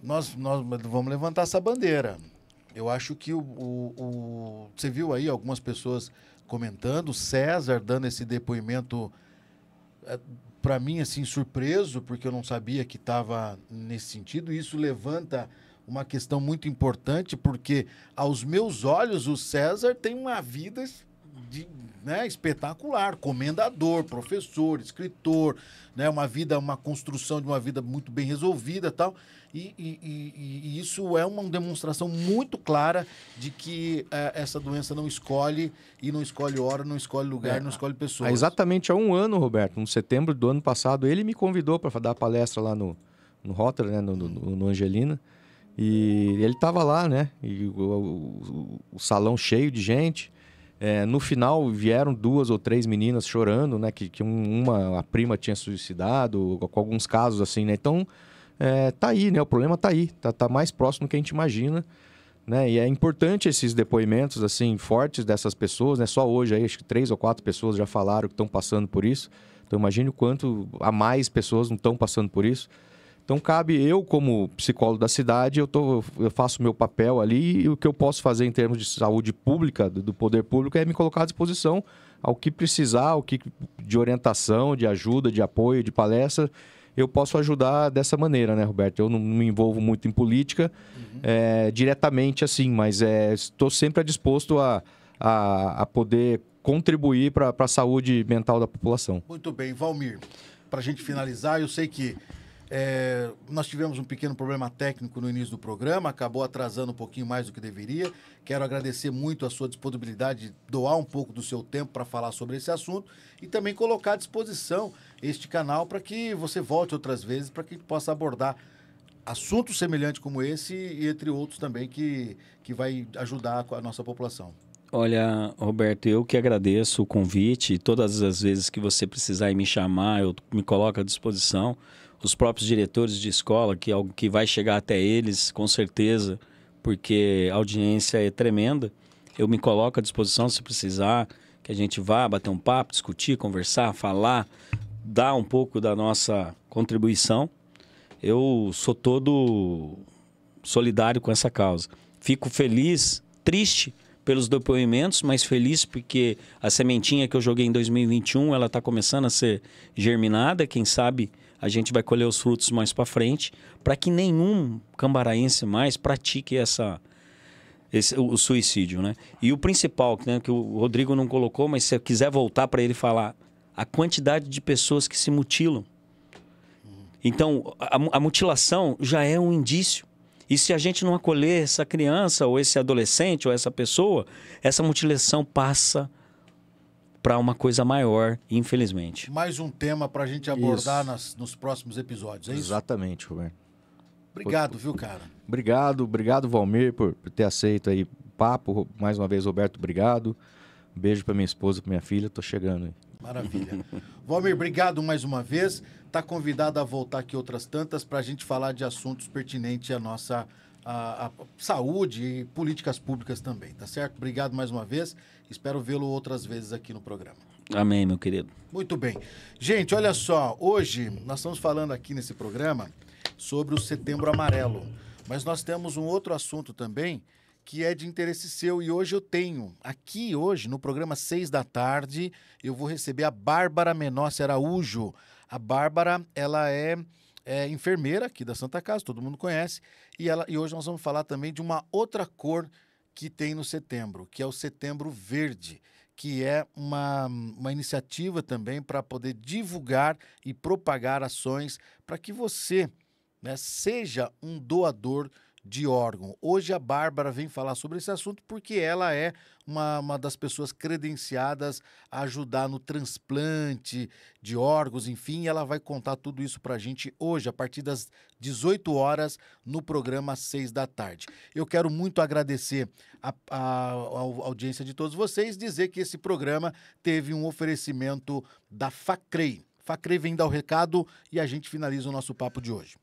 nós, nós vamos levantar essa bandeira. Eu acho que o, o, o, você viu aí algumas pessoas comentando, César dando esse depoimento eh, para mim assim surpreso, porque eu não sabia que estava nesse sentido. Isso levanta uma questão muito importante, porque aos meus olhos o César tem uma vida de, né, espetacular, comendador, professor, escritor, né, uma vida, uma construção de uma vida muito bem resolvida tal. E, e, e, e isso é uma demonstração muito clara de que é, essa doença não escolhe e não escolhe hora, não escolhe lugar, é, não escolhe pessoa exatamente há um ano, Roberto, no setembro do ano passado, ele me convidou para dar palestra lá no, no Rotter, né, no, no, no Angelina. E ele estava lá, né? E o, o, o, salão cheio de gente. É, no final vieram duas ou três meninas chorando, né? Que, que uma, a prima tinha suicidado, com alguns casos assim, né? Então, é, tá aí, né? O problema tá aí, tá, tá mais próximo do que a gente imagina, né? E é importante esses depoimentos, assim, fortes dessas pessoas, né? Só hoje aí, acho que três ou quatro pessoas já falaram que estão passando por isso. Então, imagine o quanto a mais pessoas não estão passando por isso. Então cabe eu, como psicólogo da cidade, eu, tô, eu faço meu papel ali e o que eu posso fazer em termos de saúde pública, do poder público, é me colocar à disposição ao que precisar, ao que de orientação, de ajuda, de apoio, de palestra, eu posso ajudar dessa maneira, né, Roberto? Eu não me envolvo muito em política uhum. é, diretamente assim, mas é, estou sempre disposto a, a, a poder contribuir para a saúde mental da população. Muito bem, Valmir. Para a gente finalizar, eu sei que é, nós tivemos um pequeno problema técnico no início do programa, acabou atrasando um pouquinho mais do que deveria. Quero agradecer muito a sua disponibilidade de doar um pouco do seu tempo para falar sobre esse assunto e também colocar à disposição este canal para que você volte outras vezes para que possa abordar assuntos semelhantes como esse e entre outros também que, que vai ajudar a nossa população. Olha, Roberto, eu que agradeço o convite. Todas as vezes que você precisar me chamar, eu me coloco à disposição os próprios diretores de escola, que é algo que vai chegar até eles, com certeza, porque a audiência é tremenda. Eu me coloco à disposição se precisar, que a gente vá bater um papo, discutir, conversar, falar, dar um pouco da nossa contribuição. Eu sou todo solidário com essa causa. Fico feliz, triste pelos depoimentos, mas feliz porque a sementinha que eu joguei em 2021, ela está começando a ser germinada, quem sabe a gente vai colher os frutos mais para frente, para que nenhum cambaraense mais pratique essa esse, o, o suicídio, né? E o principal, né, que o Rodrigo não colocou, mas se eu quiser voltar para ele falar, a quantidade de pessoas que se mutilam. Então, a, a mutilação já é um indício. E se a gente não acolher essa criança, ou esse adolescente, ou essa pessoa, essa mutilação passa para uma coisa maior, infelizmente. Mais um tema para a gente abordar nas, nos próximos episódios, é Exatamente, isso? Roberto. Obrigado, por, viu, cara? Obrigado, obrigado, Valmir, por, por ter aceito aí o papo. Mais uma vez, Roberto, obrigado. Um beijo para minha esposa, para minha filha, tô chegando aí. Maravilha. <laughs> Valmir, obrigado mais uma vez. Está convidado a voltar aqui outras tantas para a gente falar de assuntos pertinentes à nossa saúde e políticas públicas também, tá certo? Obrigado mais uma vez. Espero vê-lo outras vezes aqui no programa. Amém, meu querido. Muito bem. Gente, olha só, hoje nós estamos falando aqui nesse programa sobre o Setembro Amarelo, mas nós temos um outro assunto também que é de interesse seu e hoje eu tenho aqui hoje no programa seis da tarde eu vou receber a Bárbara Menossi Araújo. A Bárbara, ela é é enfermeira aqui da Santa Casa, todo mundo conhece, e, ela, e hoje nós vamos falar também de uma outra cor que tem no setembro, que é o Setembro Verde, que é uma, uma iniciativa também para poder divulgar e propagar ações para que você né, seja um doador de órgão. Hoje a Bárbara vem falar sobre esse assunto porque ela é uma, uma das pessoas credenciadas a ajudar no transplante de órgãos, enfim, ela vai contar tudo isso para a gente hoje, a partir das 18 horas, no programa 6 da tarde. Eu quero muito agradecer a, a, a audiência de todos vocês, dizer que esse programa teve um oferecimento da Facrei. Facrei vem dar o recado e a gente finaliza o nosso papo de hoje.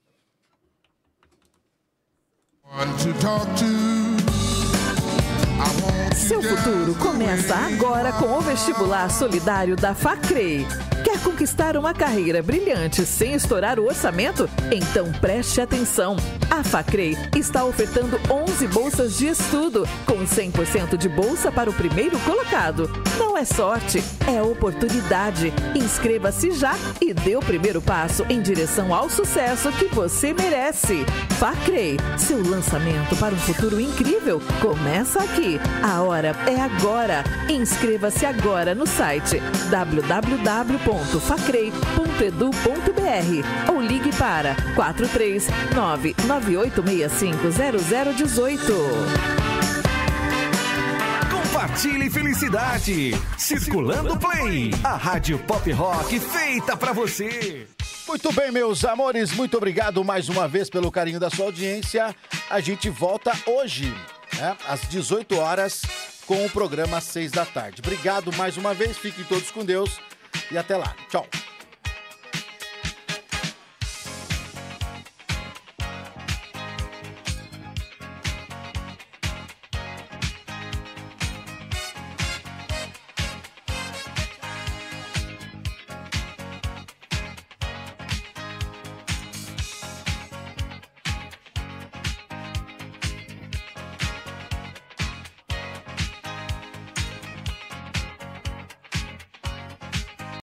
Seu futuro começa agora com o vestibular solidário da Facrei. Quer conquistar uma carreira brilhante sem estourar o orçamento? Então preste atenção. A Facrei está ofertando 11 bolsas de estudo, com 100% de bolsa para o primeiro colocado. Não é sorte, é oportunidade. Inscreva-se já e dê o primeiro passo em direção ao sucesso que você merece. Facrei, seu lançamento para um futuro incrível começa aqui. A hora é agora. Inscreva-se agora no site www www.facrei.edu.br ou ligue para 439 Compartilhe felicidade. Circulando Play, a rádio pop rock feita para você. Muito bem, meus amores, muito obrigado mais uma vez pelo carinho da sua audiência. A gente volta hoje, né, às 18 horas, com o programa 6 da tarde. Obrigado mais uma vez, fiquem todos com Deus e até lá. Tchau!